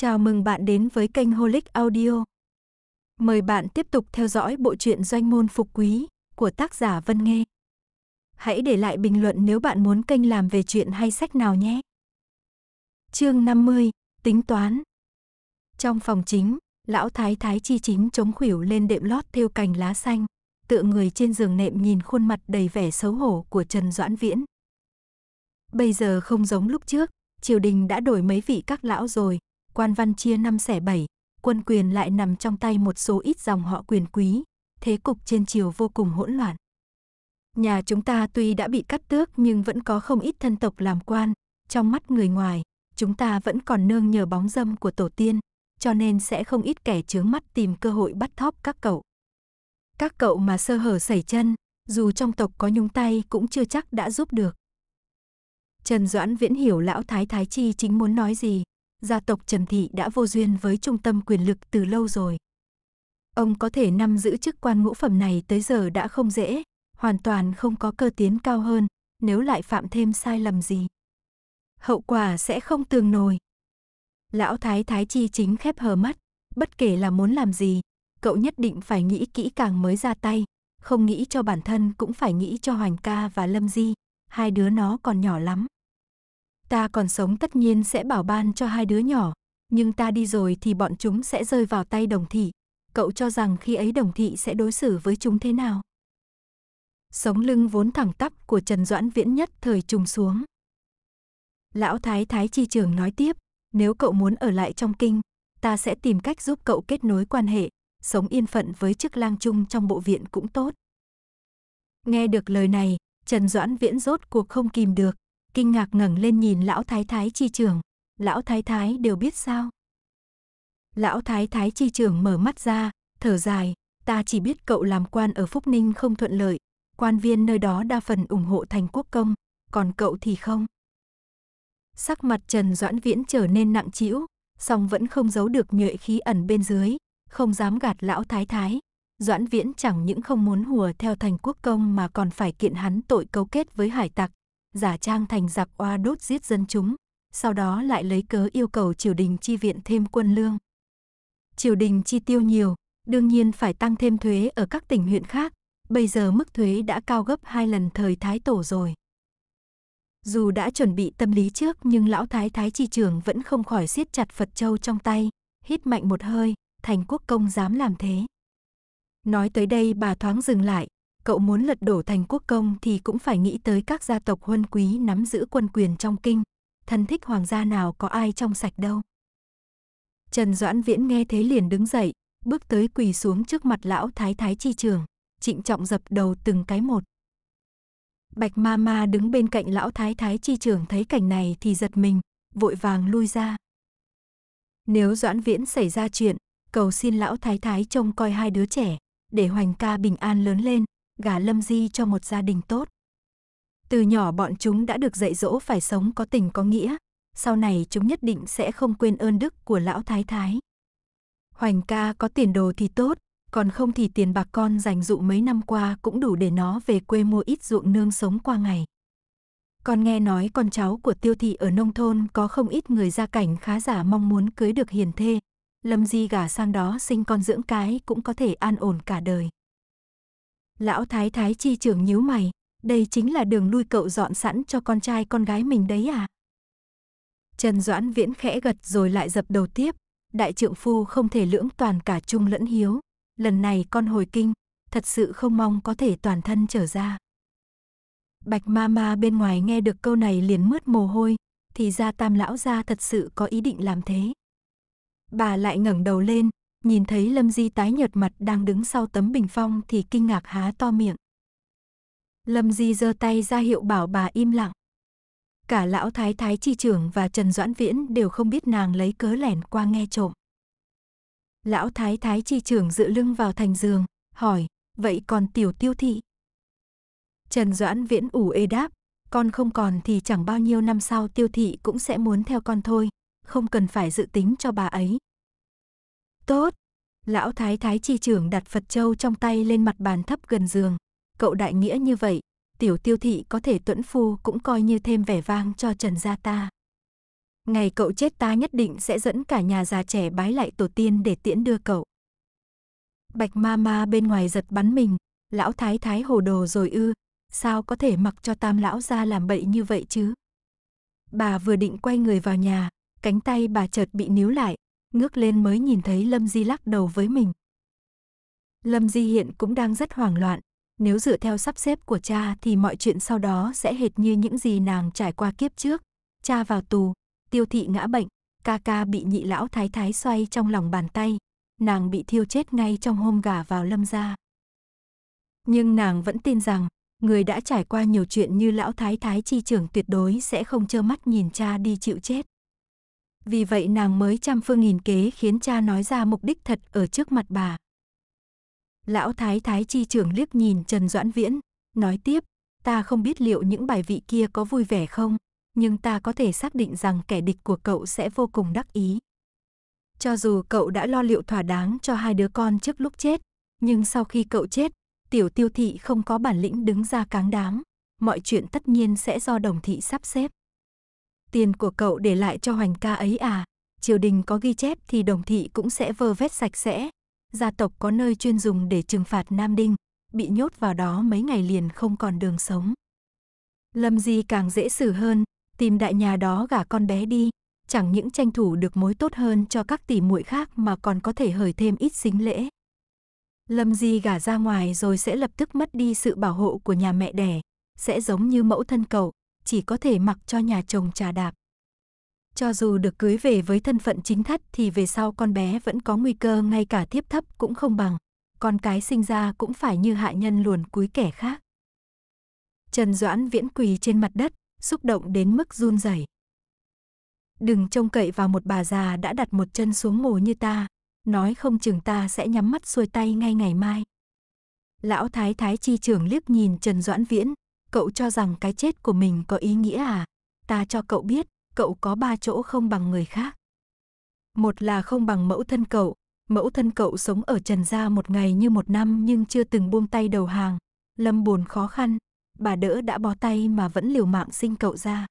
Chào mừng bạn đến với kênh Holic Audio. Mời bạn tiếp tục theo dõi bộ truyện Doanh môn phục quý của tác giả Vân Nghê. Hãy để lại bình luận nếu bạn muốn kênh làm về chuyện hay sách nào nhé. Chương 50: Tính toán. Trong phòng chính, lão thái thái chi chính chống khuỷu lên đệm lót thêu cành lá xanh, tựa người trên giường nệm nhìn khuôn mặt đầy vẻ xấu hổ của Trần Doãn Viễn. Bây giờ không giống lúc trước, triều đình đã đổi mấy vị các lão rồi, quan văn chia năm xẻ bảy, quân quyền lại nằm trong tay một số ít dòng họ quyền quý, thế cục trên triều vô cùng hỗn loạn. Nhà chúng ta tuy đã bị cắt tước nhưng vẫn có không ít thân tộc làm quan, trong mắt người ngoài, chúng ta vẫn còn nương nhờ bóng dâm của tổ tiên, cho nên sẽ không ít kẻ chướng mắt tìm cơ hội bắt thóp các cậu. Các cậu mà sơ hở sẩy chân, dù trong tộc có nhúng tay cũng chưa chắc đã giúp được. Trần Doãn Viễn hiểu lão thái thái chi chính muốn nói gì, gia tộc Trần Thị đã vô duyên với trung tâm quyền lực từ lâu rồi. Ông có thể nắm giữ chức quan ngũ phẩm này tới giờ đã không dễ, hoàn toàn không có cơ tiến cao hơn, nếu lại phạm thêm sai lầm gì. Hậu quả sẽ không tường nổi. Lão Thái Thái Chi chính khép hờ mắt, bất kể là muốn làm gì, cậu nhất định phải nghĩ kỹ càng mới ra tay, không nghĩ cho bản thân cũng phải nghĩ cho Hoành ca và Lâm Di, hai đứa nó còn nhỏ lắm. Ta còn sống tất nhiên sẽ bảo ban cho hai đứa nhỏ, nhưng ta đi rồi thì bọn chúng sẽ rơi vào tay đồng thị. Cậu cho rằng khi ấy đồng thị sẽ đối xử với chúng thế nào? Sống lưng vốn thẳng tắp của Trần Doãn Viễn nhất thời trùng xuống. Lão Thái Thái Chi Trường nói tiếp, nếu cậu muốn ở lại trong kinh, ta sẽ tìm cách giúp cậu kết nối quan hệ, sống yên phận với chức lang chung trong bộ viện cũng tốt. Nghe được lời này, Trần Doãn Viễn rốt cuộc không kìm được, kinh ngạc ngẩng lên nhìn lão thái thái chi trưởng. Lão thái thái đều biết sao? Lão thái thái chi trưởng mở mắt ra, thở dài, ta chỉ biết cậu làm quan ở Phúc Ninh không thuận lợi, quan viên nơi đó đa phần ủng hộ thành quốc công, còn cậu thì không. Sắc mặt Trần Doãn Viễn trở nên nặng trĩu, song vẫn không giấu được nhuệ khí ẩn bên dưới, không dám gạt lão thái thái. Doãn Viễn chẳng những không muốn hùa theo thành quốc công mà còn phải kiện hắn tội cấu kết với hải tặc, giả trang thành giặc oa đốt giết dân chúng, sau đó lại lấy cớ yêu cầu triều đình chi viện thêm quân lương. Triều đình chi tiêu nhiều, đương nhiên phải tăng thêm thuế ở các tỉnh huyện khác, bây giờ mức thuế đã cao gấp hai lần thời Thái Tổ rồi. Dù đã chuẩn bị tâm lý trước nhưng lão Thái Thái Chi trưởng vẫn không khỏi siết chặt Phật Châu trong tay, hít mạnh một hơi, thành quốc công dám làm thế. Nói tới đây bà thoáng dừng lại, cậu muốn lật đổ thành quốc công thì cũng phải nghĩ tới các gia tộc huân quý nắm giữ quân quyền trong kinh. Thân thích hoàng gia nào có ai trong sạch đâu. Trần Doãn Viễn nghe thế liền đứng dậy, bước tới quỳ xuống trước mặt lão thái thái chi trường, trịnh trọng dập đầu từng cái một. Bạch ma ma đứng bên cạnh lão thái thái chi trường thấy cảnh này thì giật mình, vội vàng lui ra. Nếu Doãn Viễn xảy ra chuyện, cầu xin lão thái thái trông coi hai đứa trẻ, để Hoành ca bình an lớn lên, gả Lâm Di cho một gia đình tốt. Từ nhỏ bọn chúng đã được dạy dỗ phải sống có tình có nghĩa, sau này chúng nhất định sẽ không quên ơn đức của lão thái thái. Hoành ca có tiền đồ thì tốt, còn không thì tiền bạc con dành dụ mấy năm qua cũng đủ để nó về quê mua ít ruộng nương sống qua ngày. Con nghe nói con cháu của tiêu thị ở nông thôn có không ít người gia cảnh khá giả mong muốn cưới được hiền thê. Lâm Di gả sang đó sinh con dưỡng cái cũng có thể an ổn cả đời. Lão thái thái chi trưởng nhíu mày, đây chính là đường lui cậu dọn sẵn cho con trai con gái mình đấy à? Trần Doãn Viễn khẽ gật rồi lại dập đầu tiếp, đại trượng phu không thể lưỡng toàn cả trung lẫn hiếu, lần này con hồi kinh, thật sự không mong có thể toàn thân trở ra. Bạch ma ma bên ngoài nghe được câu này liền mướt mồ hôi, thì ra tam lão ra thật sự có ý định làm thế. Bà lại ngẩng đầu lên, nhìn thấy Lâm Di tái nhợt mặt đang đứng sau tấm bình phong thì kinh ngạc há to miệng. Lâm Di giơ tay ra hiệu bảo bà im lặng. Cả lão thái thái chi trưởng và Trần Doãn Viễn đều không biết nàng lấy cớ lẻn qua nghe trộm. Lão thái thái chi trưởng dựa lưng vào thành giường, hỏi, vậy còn tiểu tiêu thị? Trần Doãn Viễn ủ ê đáp, con không còn thì chẳng bao nhiêu năm sau tiêu thị cũng sẽ muốn theo con thôi, không cần phải dự tính cho bà ấy, Tốt. Lão thái thái chi trưởng đặt Phật châu trong tay lên mặt bàn thấp gần giường. Cậu đại nghĩa như vậy, tiểu tiêu thị có thể tuẫn phu cũng coi như thêm vẻ vang cho Trần gia ta. Ngày cậu chết ta nhất định sẽ dẫn cả nhà già trẻ bái lại tổ tiên để tiễn đưa cậu. Bạch ma ma bên ngoài giật bắn mình, lão thái thái hồ đồ rồi ư, sao có thể mặc cho tam lão ra làm bậy như vậy chứ? Bà vừa định quay người vào nhà, cánh tay bà chợt bị níu lại, ngước lên mới nhìn thấy Lâm Di lắc đầu với mình. Lâm Di hiện cũng đang rất hoảng loạn, nếu dựa theo sắp xếp của cha thì mọi chuyện sau đó sẽ hệt như những gì nàng trải qua kiếp trước. Cha vào tù, tiêu thị ngã bệnh, ca ca bị nhị lão thái thái xoay trong lòng bàn tay, nàng bị thiêu chết ngay trong hôm gả vào lâm gia. Nhưng nàng vẫn tin rằng, người đã trải qua nhiều chuyện như lão thái thái chi trưởng tuyệt đối sẽ không trơ mắt nhìn cha đi chịu chết. Vì vậy nàng mới trăm phương nghìn kế khiến cha nói ra mục đích thật ở trước mặt bà. Lão Thái Thái Chi trưởng liếc nhìn Trần Doãn Viễn, nói tiếp, ta không biết liệu những bài vị kia có vui vẻ không, nhưng ta có thể xác định rằng kẻ địch của cậu sẽ vô cùng đắc ý. Cho dù cậu đã lo liệu thỏa đáng cho hai đứa con trước lúc chết, nhưng sau khi cậu chết, tiểu tiêu thị không có bản lĩnh đứng ra cáng đám Mọi chuyện tất nhiên sẽ do đồng thị sắp xếp tiền của cậu để lại cho hoành ca ấy à? Triều đình có ghi chép thì đồng thị cũng sẽ vơ vét sạch sẽ. Gia tộc có nơi chuyên dùng để trừng phạt Nam Đinh, bị nhốt vào đó mấy ngày liền không còn đường sống. Lâm Di càng dễ xử hơn, tìm đại nhà đó gả con bé đi, chẳng những tranh thủ được mối tốt hơn cho các tỷ muội khác mà còn có thể hời thêm ít xính lễ. Lâm Di gả ra ngoài rồi sẽ lập tức mất đi sự bảo hộ của nhà mẹ đẻ, sẽ giống như mẫu thân cậu, chỉ có thể mặc cho nhà chồng trà đạp. Cho dù được cưới về với thân phận chính thất thì về sau con bé vẫn có nguy cơ ngay cả thiếp thấp cũng không bằng. Con cái sinh ra cũng phải như hạ nhân luồn cúi kẻ khác. Trần Doãn viễn quỳ trên mặt đất, xúc động đến mức run rẩy. Đừng trông cậy vào một bà già đã đặt một chân xuống mồ như ta, nói không chừng ta sẽ nhắm mắt xuôi tay ngay ngày mai. Lão Thái Thái Chi trưởng liếc nhìn Trần Doãn Viễn, cậu cho rằng cái chết của mình có ý nghĩa à? Ta cho cậu biết, cậu có ba chỗ không bằng người khác. Một là không bằng mẫu thân cậu, mẫu thân cậu sống ở Trần Gia một ngày như một năm nhưng chưa từng buông tay đầu hàng. Lâm buồn khó khăn, bà đỡ đã bó tay mà vẫn liều mạng sinh cậu ra.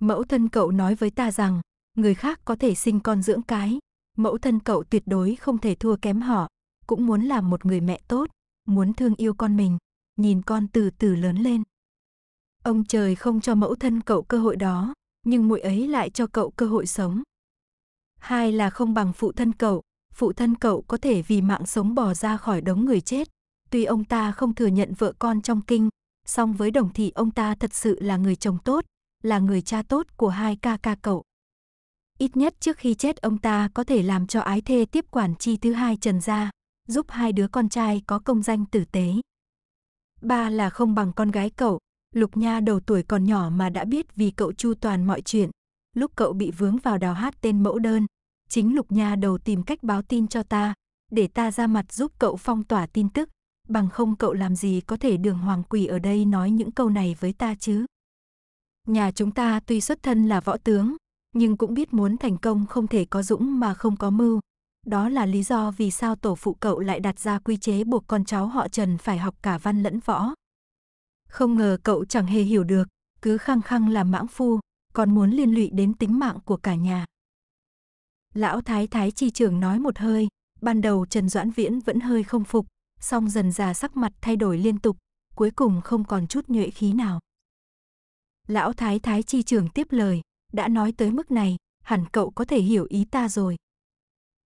Mẫu thân cậu nói với ta rằng, người khác có thể sinh con dưỡng cái, mẫu thân cậu tuyệt đối không thể thua kém họ, cũng muốn làm một người mẹ tốt, muốn thương yêu con mình, nhìn con từ từ lớn lên. Ông trời không cho mẫu thân cậu cơ hội đó, nhưng muội ấy lại cho cậu cơ hội sống. Hai là không bằng phụ thân cậu, phụ thân cậu có thể vì mạng sống bỏ ra khỏi đống người chết. Tuy ông ta không thừa nhận vợ con trong kinh, song với đồng thị ông ta thật sự là người chồng tốt, là người cha tốt của hai ca ca cậu. Ít nhất trước khi chết ông ta có thể làm cho ái thê tiếp quản chi thứ hai Trần gia, giúp hai đứa con trai có công danh tử tế ba là không bằng con gái cậu. Lục Nha đầu tuổi còn nhỏ mà đã biết vì cậu chu toàn mọi chuyện. Lúc cậu bị vướng vào đào hát tên mẫu đơn, chính Lục Nha đầu tìm cách báo tin cho ta, để ta ra mặt giúp cậu phong tỏa tin tức, bằng không cậu làm gì có thể đường hoàng quỷ ở đây nói những câu này với ta chứ. Nhà chúng ta tuy xuất thân là võ tướng, nhưng cũng biết muốn thành công không thể có dũng mà không có mưu, đó là lý do vì sao tổ phụ cậu lại đặt ra quy chế buộc con cháu họ Trần phải học cả văn lẫn võ. Không ngờ cậu chẳng hề hiểu được, cứ khăng khăng làm mãng phu, còn muốn liên lụy đến tính mạng của cả nhà. Lão Thái Thái Chi trưởng nói một hơi, ban đầu Trần Doãn Viễn vẫn hơi không phục, song dần già sắc mặt thay đổi liên tục, cuối cùng không còn chút nhuệ khí nào. Lão Thái Thái Chi trưởng tiếp lời, đã nói tới mức này, hẳn cậu có thể hiểu ý ta rồi,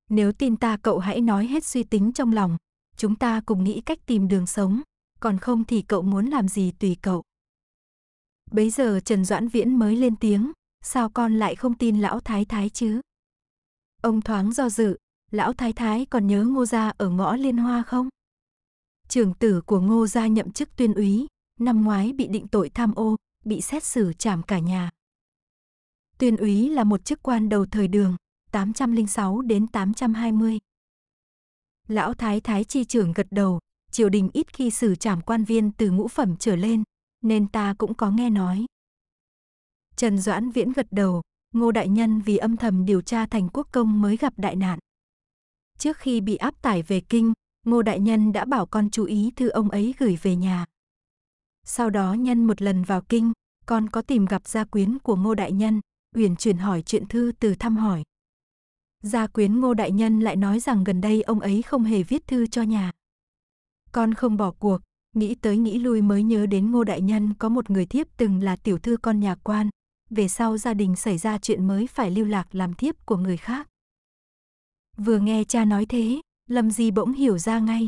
nếu tin ta cậu hãy nói hết suy tính trong lòng, chúng ta cùng nghĩ cách tìm đường sống, còn không thì cậu muốn làm gì tùy cậu. Bấy giờ Trần Doãn Viễn mới lên tiếng, sao con lại không tin lão thái thái chứ? Ông thoáng do dự, lão thái thái còn nhớ ngô gia ở ngõ liên hoa không? Trưởng tử của ngô gia nhậm chức tuyên úy, năm ngoái bị định tội tham ô, bị xét xử trảm cả nhà. Tuyên úy là một chức quan đầu thời đường, 806 đến 820. Lão Thái Thái Chi trưởng gật đầu, triều đình ít khi xử trảm quan viên từ ngũ phẩm trở lên, nên ta cũng có nghe nói. Trần Doãn Viễn gật đầu, Ngô Đại Nhân vì âm thầm điều tra thành quốc công mới gặp đại nạn. Trước khi bị áp tải về kinh, Ngô Đại Nhân đã bảo con chú ý thư ông ấy gửi về nhà. Sau đó nhân một lần vào kinh, con có tìm gặp gia quyến của Ngô Đại Nhân, uyển chuyển hỏi chuyện thư từ thăm hỏi. Gia quyến Ngô Đại Nhân lại nói rằng gần đây ông ấy không hề viết thư cho nhà. Con không bỏ cuộc, nghĩ tới nghĩ lui mới nhớ đến Ngô Đại Nhân có một người thiếp từng là tiểu thư con nhà quan, về sau gia đình xảy ra chuyện mới phải lưu lạc làm thiếp của người khác. Vừa nghe cha nói thế, Lâm Di bỗng hiểu ra ngay.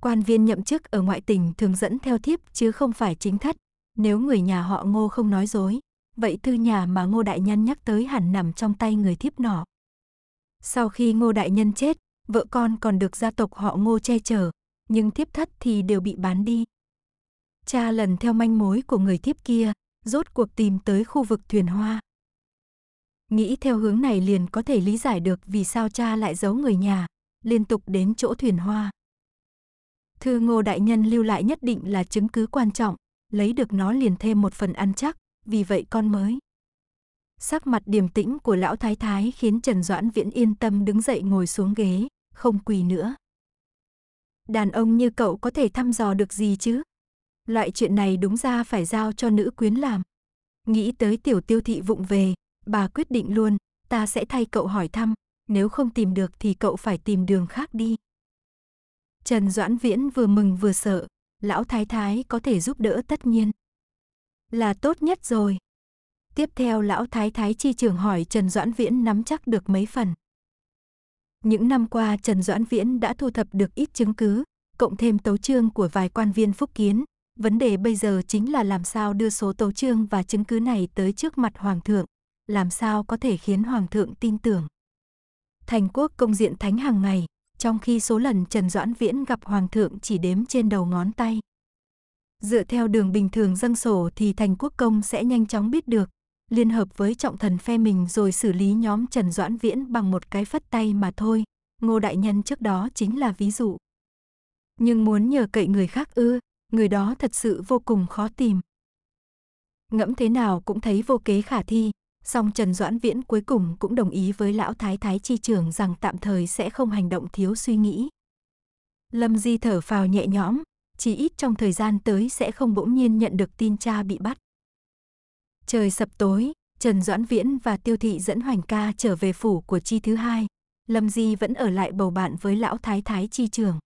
Quan viên nhậm chức ở ngoại tỉnh thường dẫn theo thiếp chứ không phải chính thất, nếu người nhà họ Ngô không nói dối, vậy thư nhà mà Ngô Đại Nhân nhắc tới hẳn nằm trong tay người thiếp nọ. Sau khi Ngô Đại Nhân chết, vợ con còn được gia tộc họ Ngô che chở, nhưng thiếp thất thì đều bị bán đi. Cha lần theo manh mối của người thiếp kia, rốt cuộc tìm tới khu vực thuyền hoa. Nghĩ theo hướng này liền có thể lý giải được vì sao cha lại giấu người nhà, liên tục đến chỗ thuyền hoa. Thư Ngô Đại Nhân lưu lại nhất định là chứng cứ quan trọng, lấy được nó liền thêm một phần ăn chắc, vì vậy con mới. Sắc mặt điềm tĩnh của lão thái thái khiến Trần Doãn Viễn yên tâm đứng dậy ngồi xuống ghế, không quỳ nữa. Đàn ông như cậu có thể thăm dò được gì chứ? Loại chuyện này đúng ra phải giao cho nữ quyến làm. Nghĩ tới tiểu tiêu thị vụng về, bà quyết định luôn, ta sẽ thay cậu hỏi thăm, nếu không tìm được thì cậu phải tìm đường khác đi. Trần Doãn Viễn vừa mừng vừa sợ, lão thái thái có thể giúp đỡ tất nhiên. Là tốt nhất rồi. Tiếp theo lão thái thái chi trường hỏi Trần Doãn Viễn nắm chắc được mấy phần. Những năm qua Trần Doãn Viễn đã thu thập được ít chứng cứ, cộng thêm tấu trương của vài quan viên phúc kiến. Vấn đề bây giờ chính là làm sao đưa số tấu trương và chứng cứ này tới trước mặt Hoàng thượng, làm sao có thể khiến Hoàng thượng tin tưởng. Thành quốc công diện thánh hàng ngày, trong khi số lần Trần Doãn Viễn gặp Hoàng thượng chỉ đếm trên đầu ngón tay. Dựa theo đường bình thường dâng sổ thì thành quốc công sẽ nhanh chóng biết được liên hợp với trọng thần phe mình rồi xử lý nhóm Trần Doãn Viễn bằng một cái phất tay mà thôi. Ngô Đại Nhân trước đó chính là ví dụ. Nhưng muốn nhờ cậy người khác ư, người đó thật sự vô cùng khó tìm. Ngẫm thế nào cũng thấy vô kế khả thi, song Trần Doãn Viễn cuối cùng cũng đồng ý với lão thái thái chi trưởng rằng tạm thời sẽ không hành động thiếu suy nghĩ. Lâm Di thở phào nhẹ nhõm, chỉ ít trong thời gian tới sẽ không bỗng nhiên nhận được tin cha bị bắt. Trời sập tối, Trần Doãn Viễn và Tiêu Thị dẫn Hoành ca trở về phủ của chi thứ hai. Lâm Di vẫn ở lại bầu bạn với lão thái thái chi trường.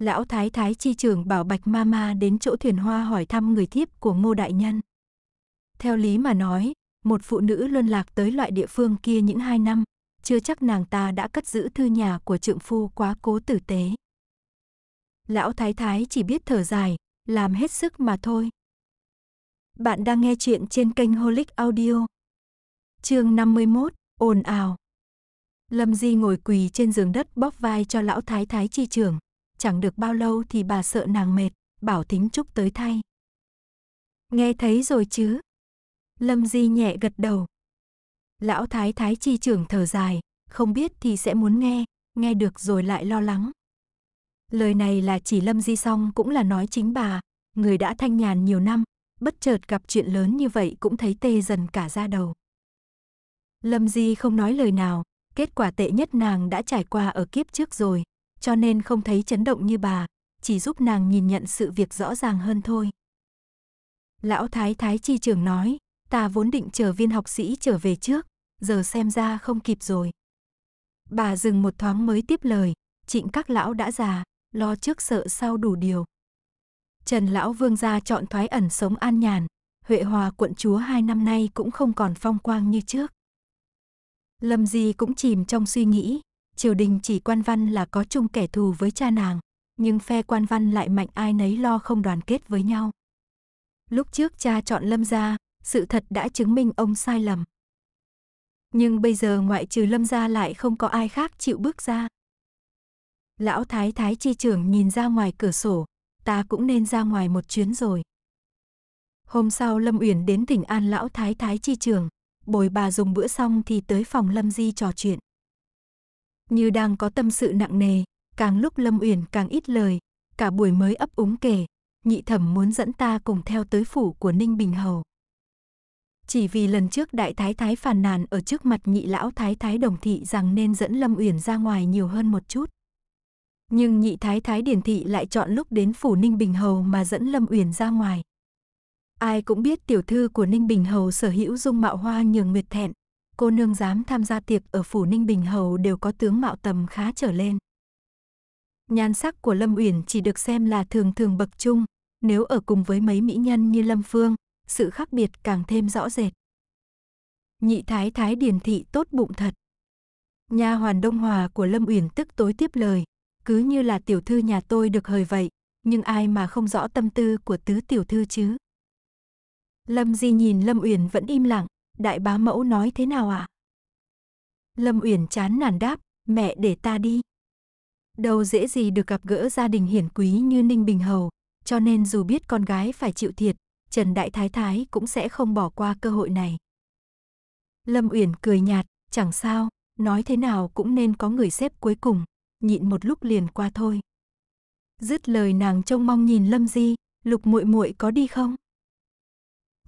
Lão thái thái chi trường bảo Bạch Mama đến chỗ thuyền hoa hỏi thăm người thiếp của Ngô Đại Nhân. Theo lý mà nói, một phụ nữ luân lạc tới loại địa phương kia những hai năm, chưa chắc nàng ta đã cất giữ thư nhà của trượng phu quá cố tử tế. Lão thái thái chỉ biết thở dài, làm hết sức mà thôi, bạn đang nghe chuyện trên kênh Holic Audio. Chương 51, ồn ào. Lâm Di ngồi quỳ trên giường đất bóp vai cho lão thái thái chi trưởng. Chẳng được bao lâu thì bà sợ nàng mệt, bảo Thính Trúc tới thay. Nghe thấy rồi chứ? Lâm Di nhẹ gật đầu. Lão thái thái chi trưởng thở dài, không biết thì sẽ muốn nghe, nghe được rồi lại lo lắng. Lời này là chỉ Lâm Di xong cũng là nói chính bà, người đã thanh nhàn nhiều năm, bất chợt gặp chuyện lớn như vậy cũng thấy tê dần cả da đầu. Lâm Di không nói lời nào, kết quả tệ nhất nàng đã trải qua ở kiếp trước rồi, cho nên không thấy chấn động như bà, chỉ giúp nàng nhìn nhận sự việc rõ ràng hơn thôi. Lão Thái Thái Chi trưởng nói, ta vốn định chờ viên học sĩ trở về trước, giờ xem ra không kịp rồi. Bà dừng một thoáng mới tiếp lời, trịnh các lão đã già, lo trước sợ sau đủ điều, Trần Lão Vương gia chọn thoái ẩn sống an nhàn, Huệ Hòa quận chúa hai năm nay cũng không còn phong quang như trước. Lâm Di cũng chìm trong suy nghĩ, triều đình chỉ quan văn là có chung kẻ thù với cha nàng, nhưng phe quan văn lại mạnh ai nấy lo không đoàn kết với nhau. Lúc trước cha chọn Lâm gia, sự thật đã chứng minh ông sai lầm. Nhưng bây giờ ngoại trừ Lâm gia lại không có ai khác chịu bước ra. Lão Thái Thái chi trưởng nhìn ra ngoài cửa sổ, ta cũng nên ra ngoài một chuyến rồi. Hôm sau Lâm Uyển đến tỉnh An Lão Thái Thái Chi Trường, bồi bà dùng bữa xong thì tới phòng Lâm Di trò chuyện. Như đang có tâm sự nặng nề, càng lúc Lâm Uyển càng ít lời, cả buổi mới ấp úng kể, nhị thẩm muốn dẫn ta cùng theo tới phủ của Ninh Bình Hầu. Chỉ vì lần trước đại thái thái phàn nàn ở trước mặt nhị lão thái thái đồng thị rằng nên dẫn Lâm Uyển ra ngoài nhiều hơn một chút. Nhưng nhị thái thái điển thị lại chọn lúc đến phủ Ninh Bình Hầu mà dẫn Lâm Uyển ra ngoài. Ai cũng biết tiểu thư của Ninh Bình Hầu sở hữu dung mạo hoa nhường nguyệt thẹn. Cô nương dám tham gia tiệc ở phủ Ninh Bình Hầu đều có tướng mạo tầm khá trở lên. Nhan sắc của Lâm Uyển chỉ được xem là thường thường bậc trung, nếu ở cùng với mấy mỹ nhân như Lâm Phương, sự khác biệt càng thêm rõ rệt. Nhị thái thái điển thị tốt bụng thật. Nha hoàn Đông Hòa của Lâm Uyển tức tối tiếp lời, cứ như là tiểu thư nhà tôi được hời vậy, nhưng ai mà không rõ tâm tư của tứ tiểu thư chứ. Lâm Di nhìn Lâm Uyển vẫn im lặng, đại bá mẫu nói thế nào ạ? À? Lâm Uyển chán nản đáp, mẹ để ta đi. Đâu dễ gì được gặp gỡ gia đình hiển quý như Ninh Bình Hầu, cho nên dù biết con gái phải chịu thiệt, Trần Đại Thái Thái cũng sẽ không bỏ qua cơ hội này. Lâm Uyển cười nhạt, chẳng sao, nói thế nào cũng nên có người xếp cuối cùng nhịn một lúc liền qua thôi. Dứt lời nàng trông mong nhìn Lâm Di, lục muội muội có đi không?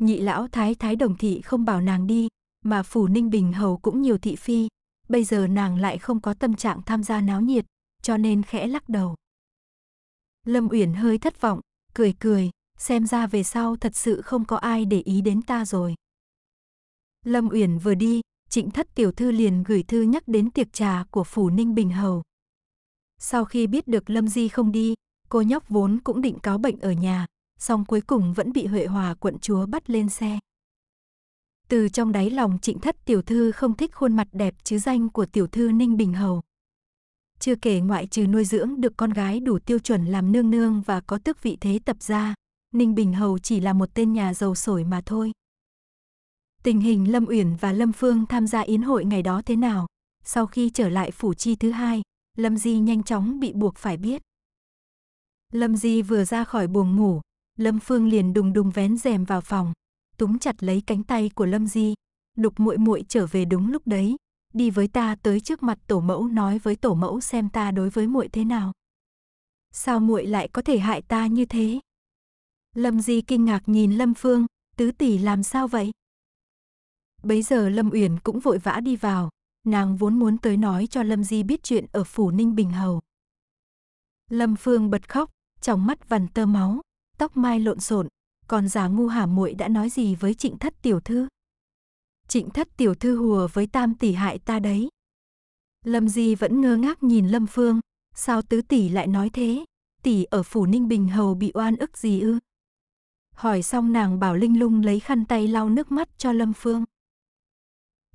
Nhị lão thái thái đồng thị không bảo nàng đi, mà phủ Ninh Bình hầu cũng nhiều thị phi, bây giờ nàng lại không có tâm trạng tham gia náo nhiệt, cho nên khẽ lắc đầu. Lâm Uyển hơi thất vọng, cười cười, xem ra về sau thật sự không có ai để ý đến ta rồi. Lâm Uyển vừa đi, Trịnh Thất tiểu thư liền gửi thư nhắc đến tiệc trà của phủ Ninh Bình hầu, sau khi biết được Lâm Di không đi, cô nhóc vốn cũng định cáo bệnh ở nhà, song cuối cùng vẫn bị Huệ Hòa quận chúa bắt lên xe. Từ trong đáy lòng trịnh thất tiểu thư không thích khuôn mặt đẹp chứ danh của tiểu thư Ninh Bình Hầu. Chưa kể ngoại trừ nuôi dưỡng được con gái đủ tiêu chuẩn làm nương nương và có tước vị thế tập gia, Ninh Bình Hầu chỉ là một tên nhà giàu sổi mà thôi. Tình hình Lâm Uyển và Lâm Phương tham gia yến hội ngày đó thế nào? Sau khi trở lại phủ chi thứ hai, Lâm Di nhanh chóng bị buộc phải biết. Lâm Di vừa ra khỏi buồng ngủ, Lâm Phương liền đùng đùng vén rèm vào phòng, túm chặt lấy cánh tay của Lâm Di. Đục muội muội trở về đúng lúc đấy, đi với ta tới trước mặt tổ mẫu nói với tổ mẫu xem ta đối với muội thế nào. Sao muội lại có thể hại ta như thế? Lâm Di kinh ngạc nhìn Lâm Phương, tứ tỷ làm sao vậy? Bấy giờ Lâm Uyển cũng vội vã đi vào, Nàng vốn muốn tới nói cho Lâm Di biết chuyện ở phủ Ninh Bình Hầu. Lâm Phương bật khóc, trong mắt vằn tơ máu, tóc mai lộn xộn, còn già ngu hả muội đã nói gì với Trịnh Thất tiểu thư? Trịnh Thất tiểu thư hùa với Tam tỷ hại ta đấy. Lâm Di vẫn ngơ ngác nhìn Lâm Phương, sao tứ tỷ lại nói thế? Tỷ ở phủ Ninh Bình hầu bị oan ức gì ư? Hỏi xong nàng bảo Linh Lung lấy khăn tay lau nước mắt cho Lâm Phương.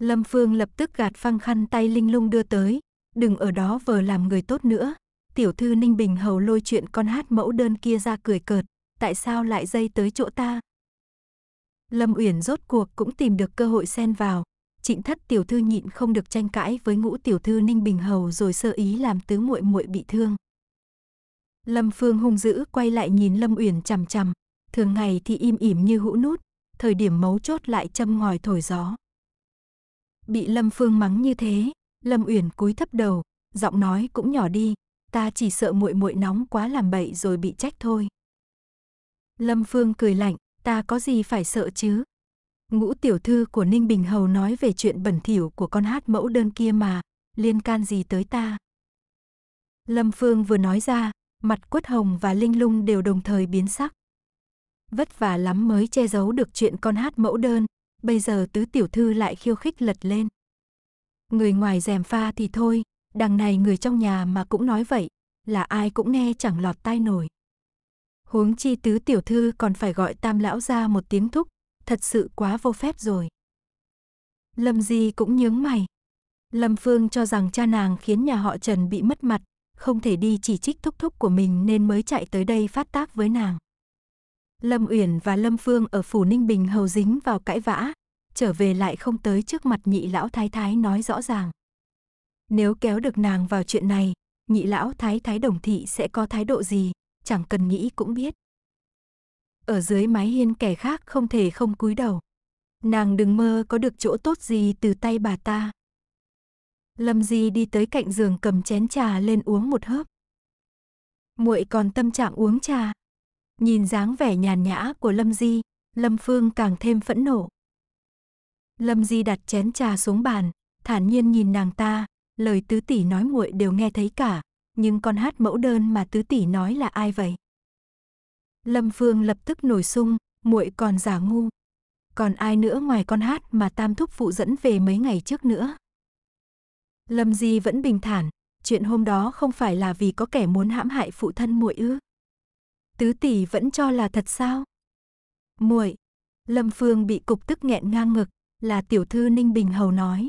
Lâm Phương lập tức gạt phăng khăn tay Linh Lung đưa tới, đừng ở đó vờ làm người tốt nữa. Tiểu thư Ninh Bình hầu lôi chuyện con hát mẫu đơn kia ra cười cợt, tại sao lại dây tới chỗ ta? Lâm Uyển rốt cuộc cũng tìm được cơ hội xen vào, Trịnh Thất tiểu thư nhịn không được tranh cãi với Ngũ tiểu thư Ninh Bình hầu rồi sơ ý làm tứ muội muội bị thương. Lâm Phương hung dữ quay lại nhìn Lâm Uyển chằm chằm, thường ngày thì im ỉm như hũ nút, thời điểm mấu chốt lại châm ngòi thổi gió. Bị Lâm Phương mắng như thế, Lâm Uyển cúi thấp đầu, giọng nói cũng nhỏ đi, ta chỉ sợ muội muội nóng quá làm bậy rồi bị trách thôi. Lâm Phương cười lạnh, ta có gì phải sợ chứ? Ngũ tiểu thư của Ninh Bình Hầu nói về chuyện bẩn thỉu của con hát mẫu đơn kia mà, liên can gì tới ta? Lâm Phương vừa nói ra, mặt quất hồng và linh lung đều đồng thời biến sắc. Vất vả lắm mới che giấu được chuyện con hát mẫu đơn, bây giờ tứ tiểu thư lại khiêu khích lật lên. Người ngoài rèm pha thì thôi, đằng này người trong nhà mà cũng nói vậy, là ai cũng nghe chẳng lọt tai nổi. Huống chi tứ tiểu thư còn phải gọi tam lão ra một tiếng thúc, thật sự quá vô phép rồi. Lâm Di cũng nhướng mày. Lâm Phương cho rằng cha nàng khiến nhà họ Trần bị mất mặt, không thể đi chỉ trích thúc thúc của mình nên mới chạy tới đây phát tác với nàng. Lâm Uyển và Lâm Phương ở phủ Ninh Bình hầu dính vào cãi vã, trở về lại không tới trước mặt nhị lão thái thái nói rõ ràng. Nếu kéo được nàng vào chuyện này, nhị lão thái thái đồng thị sẽ có thái độ gì, chẳng cần nghĩ cũng biết. Ở dưới mái hiên kẻ khác không thể không cúi đầu. Nàng đừng mơ có được chỗ tốt gì từ tay bà ta. Lâm Di đi tới cạnh giường cầm chén trà lên uống một hớp. Muội còn tâm trạng uống trà. Nhìn dáng vẻ nhàn nhã của Lâm Di, Lâm Phương càng thêm phẫn nộ. Lâm Di đặt chén trà xuống bàn, thản nhiên nhìn nàng ta, lời tứ tỷ nói muội đều nghe thấy cả, nhưng con hát mẫu đơn mà tứ tỷ nói là ai vậy? Lâm Phương lập tức nổi sung, muội còn giả ngu. Còn ai nữa ngoài con hát mà tam thúc phụ dẫn về mấy ngày trước nữa? Lâm Di vẫn bình thản, chuyện hôm đó không phải là vì có kẻ muốn hãm hại phụ thân muội ư? tứ tỷ vẫn cho là thật sao? Muội, Lâm Phương bị cục tức nghẹn ngang ngực, là tiểu thư Ninh Bình Hầu nói.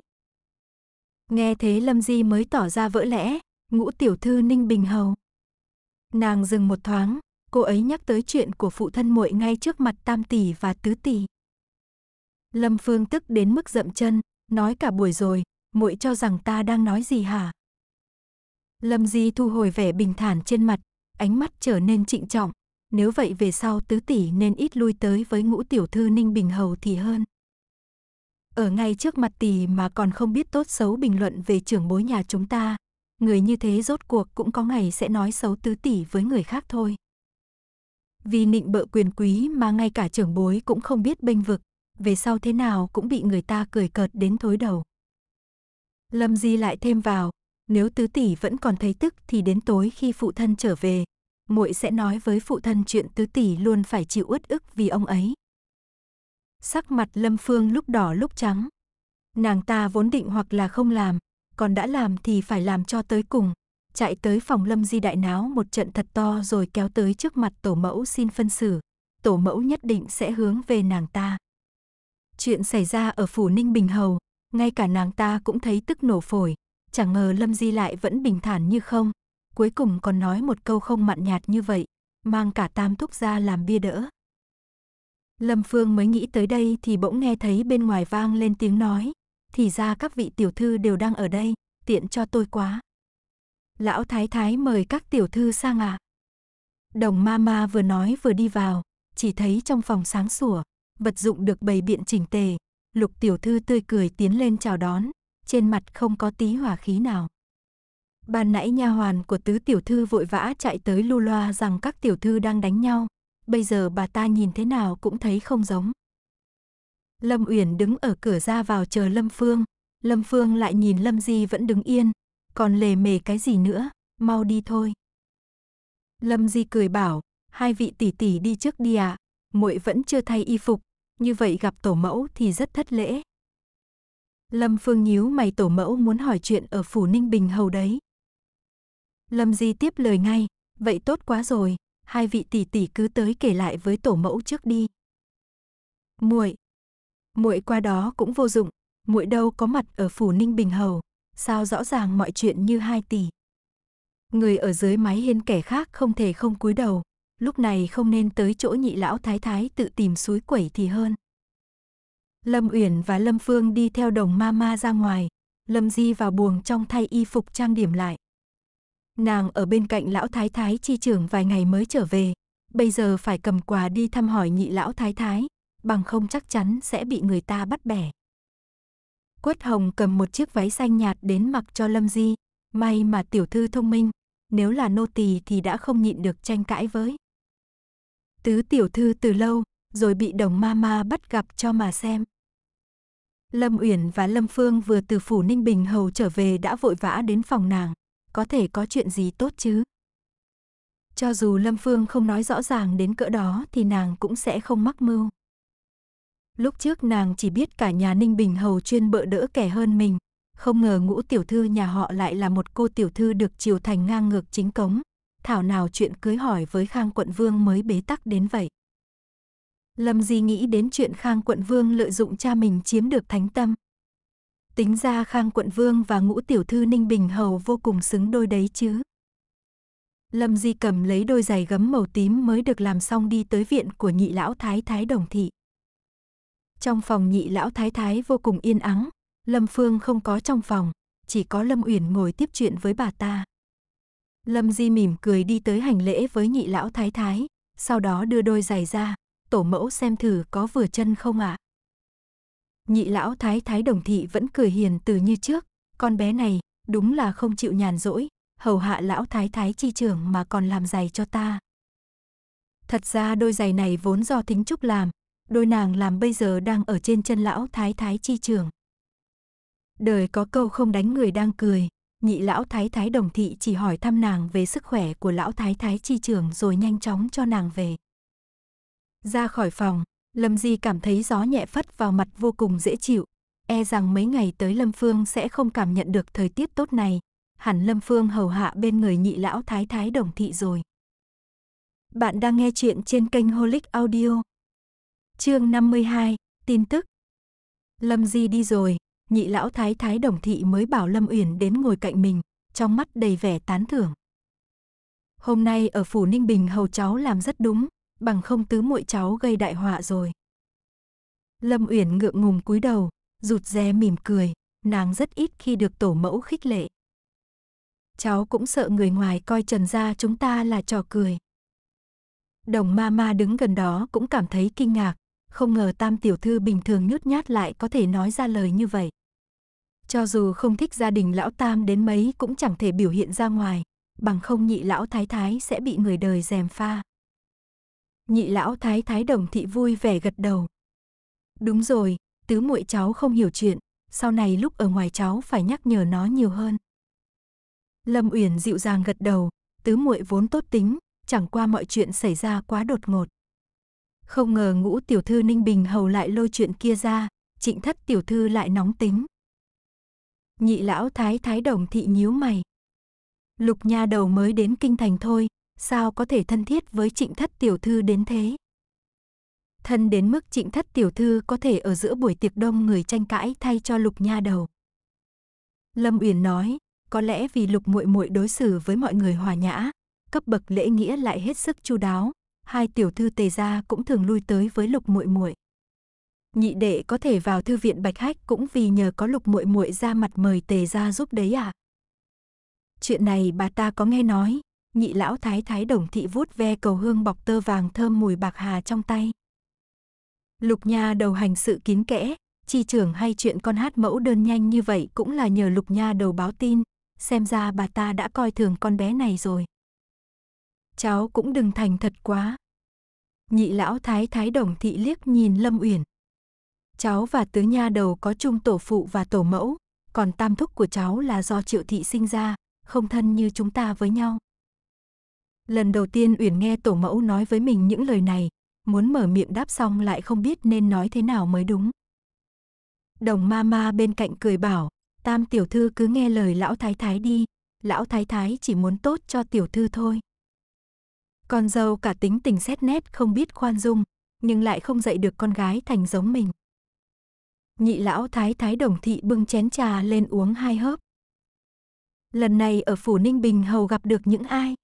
Nghe thế Lâm Di mới tỏ ra vỡ lẽ, ngũ tiểu thư Ninh Bình Hầu. Nàng dừng một thoáng, cô ấy nhắc tới chuyện của phụ thân muội ngay trước mặt tam tỷ và tứ tỷ. Lâm Phương tức đến mức dậm chân, nói cả buổi rồi, muội cho rằng ta đang nói gì hả? Lâm Di thu hồi vẻ bình thản trên mặt, ánh mắt trở nên trịnh trọng. Nếu vậy về sau tứ tỷ nên ít lui tới với ngũ tiểu thư Ninh Bình Hầu thì hơn. Ở ngay trước mặt tỷ mà còn không biết tốt xấu bình luận về trưởng bối nhà chúng ta, người như thế rốt cuộc cũng có ngày sẽ nói xấu tứ tỷ với người khác thôi. Vì nịnh bợ quyền quý mà ngay cả trưởng bối cũng không biết bênh vực, về sau thế nào cũng bị người ta cười cợt đến thối đầu. Lâm Di lại thêm vào, nếu tứ tỷ vẫn còn thấy tức thì đến tối khi phụ thân trở về, muội sẽ nói với phụ thân chuyện tứ tỷ luôn phải chịu uất ức vì ông ấy. Sắc mặt Lâm Phương lúc đỏ lúc trắng. Nàng ta vốn định hoặc là không làm, còn đã làm thì phải làm cho tới cùng. Chạy tới phòng Lâm Di đại náo một trận thật to rồi kéo tới trước mặt tổ mẫu xin phân xử. Tổ mẫu nhất định sẽ hướng về nàng ta. Chuyện xảy ra ở phủ Ninh Bình Hầu, ngay cả nàng ta cũng thấy tức nổ phổi, chẳng ngờ Lâm Di lại vẫn bình thản như không, cuối cùng còn nói một câu không mặn nhạt như vậy, mang cả tam thúc ra làm bia đỡ. Lâm Phương mới nghĩ tới đây thì bỗng nghe thấy bên ngoài vang lên tiếng nói, thì ra các vị tiểu thư đều đang ở đây, tiện cho tôi quá. Lão Thái Thái mời các tiểu thư sang ạ. À. Đồng ma ma vừa nói vừa đi vào, chỉ thấy trong phòng sáng sủa, vật dụng được bày biện chỉnh tề, lục tiểu thư tươi cười tiến lên chào đón, trên mặt không có tí hỏa khí nào. Ban nãy nha hoàn của tứ tiểu thư vội vã chạy tới lưu loa rằng các tiểu thư đang đánh nhau, bây giờ bà ta nhìn thế nào cũng thấy không giống. Lâm Uyển đứng ở cửa ra vào chờ Lâm Phương, Lâm Phương lại nhìn Lâm Di vẫn đứng yên, còn lề mề cái gì nữa, mau đi thôi. Lâm Di cười bảo, hai vị tỷ tỷ đi trước đi ạ, à, muội vẫn chưa thay y phục, như vậy gặp tổ mẫu thì rất thất lễ. Lâm Phương nhíu mày tổ mẫu muốn hỏi chuyện ở phủ Ninh Bình hầu đấy. Lâm Di tiếp lời ngay, vậy tốt quá rồi, hai vị tỷ tỷ cứ tới kể lại với tổ mẫu trước đi. Muội, muội qua đó cũng vô dụng, muội đâu có mặt ở phủ Ninh Bình hầu, sao rõ ràng mọi chuyện như hai tỷ. Người ở dưới mái hiên kẻ khác không thể không cúi đầu, lúc này không nên tới chỗ nhị lão thái thái tự tìm suối quẩy thì hơn. Lâm Uyển và Lâm Phương đi theo đồng mama ra ngoài, Lâm Di vào buồng trong thay y phục trang điểm lại. Nàng ở bên cạnh lão thái thái chi trưởng vài ngày mới trở về, bây giờ phải cầm quà đi thăm hỏi nhị lão thái thái, bằng không chắc chắn sẽ bị người ta bắt bẻ. Quất Hồng cầm một chiếc váy xanh nhạt đến mặc cho Lâm Di, may mà tiểu thư thông minh, nếu là nô tỳ thì đã không nhịn được tranh cãi với. Tứ tiểu thư từ lâu, rồi bị đồng ma ma bắt gặp cho mà xem. Lâm Uyển và Lâm Phương vừa từ phủ Ninh Bình Hầu trở về đã vội vã đến phòng nàng. Có thể có chuyện gì tốt chứ? Cho dù Lâm Phương không nói rõ ràng đến cỡ đó thì nàng cũng sẽ không mắc mưu. Lúc trước nàng chỉ biết cả nhà Ninh Bình Hầu chuyên bợ đỡ kẻ hơn mình. Không ngờ ngũ tiểu thư nhà họ lại là một cô tiểu thư được chiều thành ngang ngược chính cống. Thảo nào chuyện cưới hỏi với Khang Quận Vương mới bế tắc đến vậy. Lâm Di nghĩ đến chuyện Khang Quận Vương lợi dụng cha mình chiếm được thánh tâm. Tính ra Khang Quận Vương và ngũ tiểu thư Ninh Bình Hầu vô cùng xứng đôi đấy chứ. Lâm Di cầm lấy đôi giày gấm màu tím mới được làm xong đi tới viện của nhị lão thái thái đồng thị. Trong phòng nhị lão thái thái vô cùng yên ắng, Lâm Phương không có trong phòng, chỉ có Lâm Uyển ngồi tiếp chuyện với bà ta. Lâm Di mỉm cười đi tới hành lễ với nhị lão thái thái, sau đó đưa đôi giày ra, tổ mẫu xem thử có vừa chân không ạ. À? Nhị lão thái thái đồng thị vẫn cười hiền từ như trước, con bé này đúng là không chịu nhàn rỗi, hầu hạ lão thái thái chi trưởng mà còn làm giày cho ta. Thật ra đôi giày này vốn do Thính Trúc làm, đôi nàng làm bây giờ đang ở trên chân lão thái thái chi trưởng. Đời có câu không đánh người đang cười, nhị lão thái thái đồng thị chỉ hỏi thăm nàng về sức khỏe của lão thái thái chi trưởng rồi nhanh chóng cho nàng về. Ra khỏi phòng, Lâm Di cảm thấy gió nhẹ phất vào mặt vô cùng dễ chịu. E rằng mấy ngày tới Lâm Phương sẽ không cảm nhận được thời tiết tốt này. Hẳn Lâm Phương hầu hạ bên người nhị lão thái thái đồng thị rồi. Bạn đang nghe chuyện trên kênh Holic Audio. Chương 52, tin tức. Lâm Di đi rồi, nhị lão thái thái đồng thị mới bảo Lâm Uyển đến ngồi cạnh mình, trong mắt đầy vẻ tán thưởng. Hôm nay ở phủ Ninh Bình hầu cháu làm rất đúng, bằng không tứ muội cháu gây đại họa rồi. Lâm Uyển ngượng ngùng cúi đầu, rụt rè mỉm cười, nàng rất ít khi được tổ mẫu khích lệ. Cháu cũng sợ người ngoài coi Trần gia chúng ta là trò cười. Đồng ma ma đứng gần đó cũng cảm thấy kinh ngạc, không ngờ tam tiểu thư bình thường nhút nhát lại có thể nói ra lời như vậy. Cho dù không thích gia đình lão tam đến mấy cũng chẳng thể biểu hiện ra ngoài, bằng không nhị lão thái thái sẽ bị người đời dèm pha. Nhị lão thái thái đồng thị vui vẻ gật đầu. Đúng rồi, tứ muội cháu không hiểu chuyện, sau này lúc ở ngoài cháu phải nhắc nhở nó nhiều hơn. Lâm Uyển dịu dàng gật đầu, tứ muội vốn tốt tính, chẳng qua mọi chuyện xảy ra quá đột ngột. Không ngờ ngũ tiểu thư Ninh Bình hầu lại lôi chuyện kia ra, trịnh thất tiểu thư lại nóng tính. Nhị lão thái thái đồng thị nhíu mày. Lục nha đầu mới đến kinh thành thôi, sao có thể thân thiết với trịnh thất tiểu thư đến thế? Thân đến mức trịnh thất tiểu thư có thể ở giữa buổi tiệc đông người tranh cãi thay cho lục nha đầu. Lâm Uyển nói, có lẽ vì lục muội muội đối xử với mọi người hòa nhã, cấp bậc lễ nghĩa lại hết sức chu đáo, hai tiểu thư tề gia cũng thường lui tới với lục muội muội. Nhị đệ có thể vào thư viện Bạch Hách cũng vì nhờ có lục muội muội ra mặt mời tề gia giúp đấy à? Chuyện này bà ta có nghe nói, nhị lão thái thái đồng thị vuốt ve cầu hương bọc tơ vàng thơm mùi bạc hà trong tay. Lục Nha đầu hành sự kín kẽ, chi trưởng hay chuyện con hát mẫu đơn nhanh như vậy cũng là nhờ Lục Nha đầu báo tin, xem ra bà ta đã coi thường con bé này rồi. Cháu cũng đừng thành thật quá. Nhị lão thái thái đồng thị liếc nhìn Lâm Uyển. Cháu và tứ nha đầu có chung tổ phụ và tổ mẫu, còn tam thúc của cháu là do triệu thị sinh ra, không thân như chúng ta với nhau. Lần đầu tiên Uyển nghe tổ mẫu nói với mình những lời này, muốn mở miệng đáp xong lại không biết nên nói thế nào mới đúng. Đồng ma ma bên cạnh cười bảo, tam tiểu thư cứ nghe lời lão thái thái đi, lão thái thái chỉ muốn tốt cho tiểu thư thôi. Con dâu cả tính tình xét nét không biết khoan dung, nhưng lại không dạy được con gái thành giống mình. Nhị lão thái thái đồng thị bưng chén trà lên uống hai hớp. Lần này ở phủ Ninh Bình hầu gặp được những ai?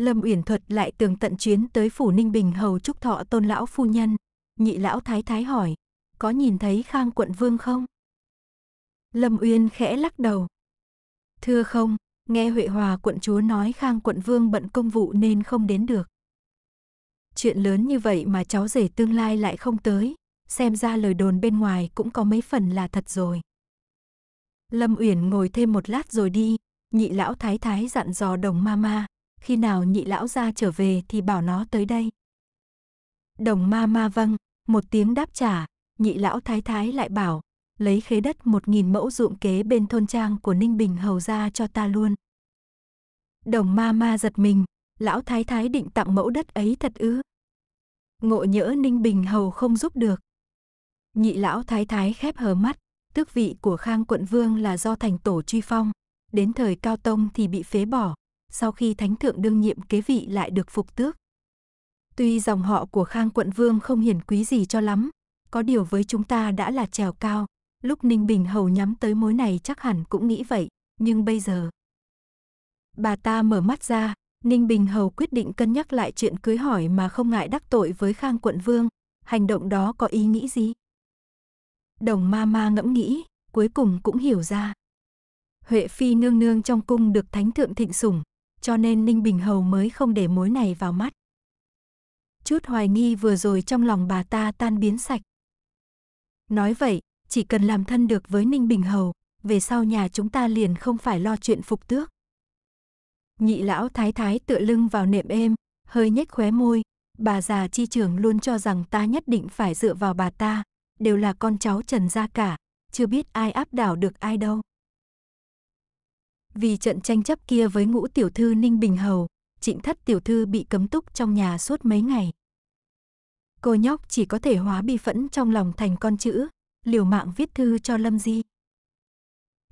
Lâm Uyển Thuật lại tường tận chuyến tới phủ Ninh Bình hầu chúc thọ tôn lão phu nhân. Nhị lão thái thái hỏi, có nhìn thấy Khang quận vương không? Lâm Uyên khẽ lắc đầu. Thưa không, nghe Huệ Hòa quận chúa nói Khang quận vương bận công vụ nên không đến được. Chuyện lớn như vậy mà cháu rể tương lai lại không tới, xem ra lời đồn bên ngoài cũng có mấy phần là thật rồi. Lâm Uyển ngồi thêm một lát rồi đi, nhị lão thái thái dặn dò đồng ma ma, khi nào nhị lão gia trở về thì bảo nó tới đây. Đồng ma ma vâng, một tiếng đáp trả, nhị lão thái thái lại bảo, lấy khế đất một nghìn mẫu ruộng kế bên thôn trang của Ninh Bình hầu ra cho ta luôn. Đồng ma ma giật mình, lão thái thái định tặng mẫu đất ấy thật ư. Ngộ nhỡ Ninh Bình hầu không giúp được. Nhị lão thái thái khép hờ mắt, tước vị của Khang quận vương là do thành tổ truy phong, đến thời Cao Tông thì bị phế bỏ, sau khi thánh thượng đương nhiệm kế vị lại được phục tước. Tuy dòng họ của Khang quận vương không hiển quý gì cho lắm, có điều với chúng ta đã là trèo cao, lúc Ninh Bình hầu nhắm tới mối này chắc hẳn cũng nghĩ vậy, nhưng bây giờ... Bà ta mở mắt ra, Ninh Bình hầu quyết định cân nhắc lại chuyện cưới hỏi mà không ngại đắc tội với Khang quận vương, hành động đó có ý nghĩ gì? Đồng ma ma ngẫm nghĩ, cuối cùng cũng hiểu ra. Huệ phi nương nương trong cung được thánh thượng thịnh sủng, cho nên Ninh Bình Hầu mới không để mối này vào mắt. Chút hoài nghi vừa rồi trong lòng bà ta tan biến sạch. Nói vậy, chỉ cần làm thân được với Ninh Bình Hầu, về sau nhà chúng ta liền không phải lo chuyện phục tước. Nhị lão thái thái tựa lưng vào nệm êm, hơi nhếch khóe môi, bà già chi trưởng luôn cho rằng ta nhất định phải dựa vào bà ta, đều là con cháu Trần gia cả, chưa biết ai áp đảo được ai đâu. Vì trận tranh chấp kia với ngũ tiểu thư Ninh Bình Hầu, trịnh thất tiểu thư bị cấm túc trong nhà suốt mấy ngày. Cô nhóc chỉ có thể hóa bi phẫn trong lòng thành con chữ, liều mạng viết thư cho Lâm Di.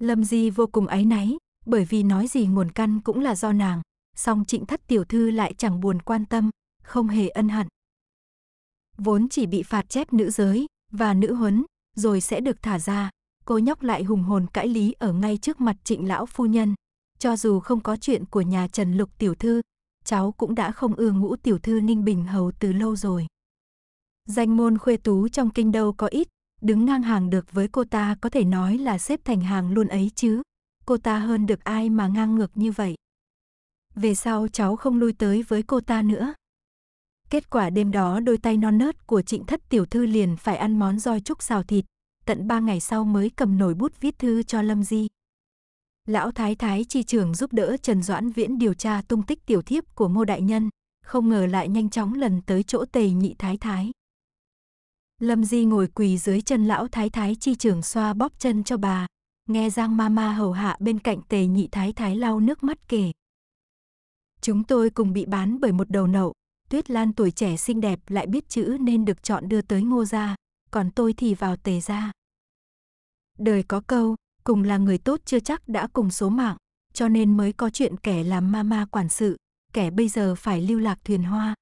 Lâm Di vô cùng áy náy, bởi vì nói gì nguồn căn cũng là do nàng, song trịnh thất tiểu thư lại chẳng buồn quan tâm, không hề ân hận. Vốn chỉ bị phạt chép nữ giới và nữ huấn, rồi sẽ được thả ra, cô nhóc lại hùng hồn cãi lý ở ngay trước mặt trịnh lão phu nhân. Cho dù không có chuyện của nhà Trần Lục tiểu thư, cháu cũng đã không ưa ngũ tiểu thư Ninh Bình Hầu từ lâu rồi. Danh môn khuê tú trong kinh đâu có ít, đứng ngang hàng được với cô ta có thể nói là xếp thành hàng luôn ấy chứ. Cô ta hơn được ai mà ngang ngược như vậy. Về sau cháu không lui tới với cô ta nữa. Kết quả đêm đó đôi tay non nớt của trịnh thất tiểu thư liền phải ăn món roi trúc xào thịt, tận ba ngày sau mới cầm nổi bút viết thư cho Lâm Di. Lão Thái Thái chi trưởng giúp đỡ Trần Doãn Viễn điều tra tung tích tiểu thiếp của Ngô Đại Nhân, không ngờ lại nhanh chóng lần tới chỗ tề nhị Thái Thái. Lâm Di ngồi quỳ dưới chân lão Thái Thái chi trưởng xoa bóp chân cho bà, nghe Giang Mama hầu hạ bên cạnh tề nhị Thái Thái lau nước mắt kể. Chúng tôi cùng bị bán bởi một đầu nậu, Tuyết Lan tuổi trẻ xinh đẹp lại biết chữ nên được chọn đưa tới Ngô gia, còn tôi thì vào Tề gia. Đời có câu, cùng là người tốt chưa chắc đã cùng số mạng, cho nên mới có chuyện kẻ làm ma ma quản sự, kẻ bây giờ phải lưu lạc thuyền hoa.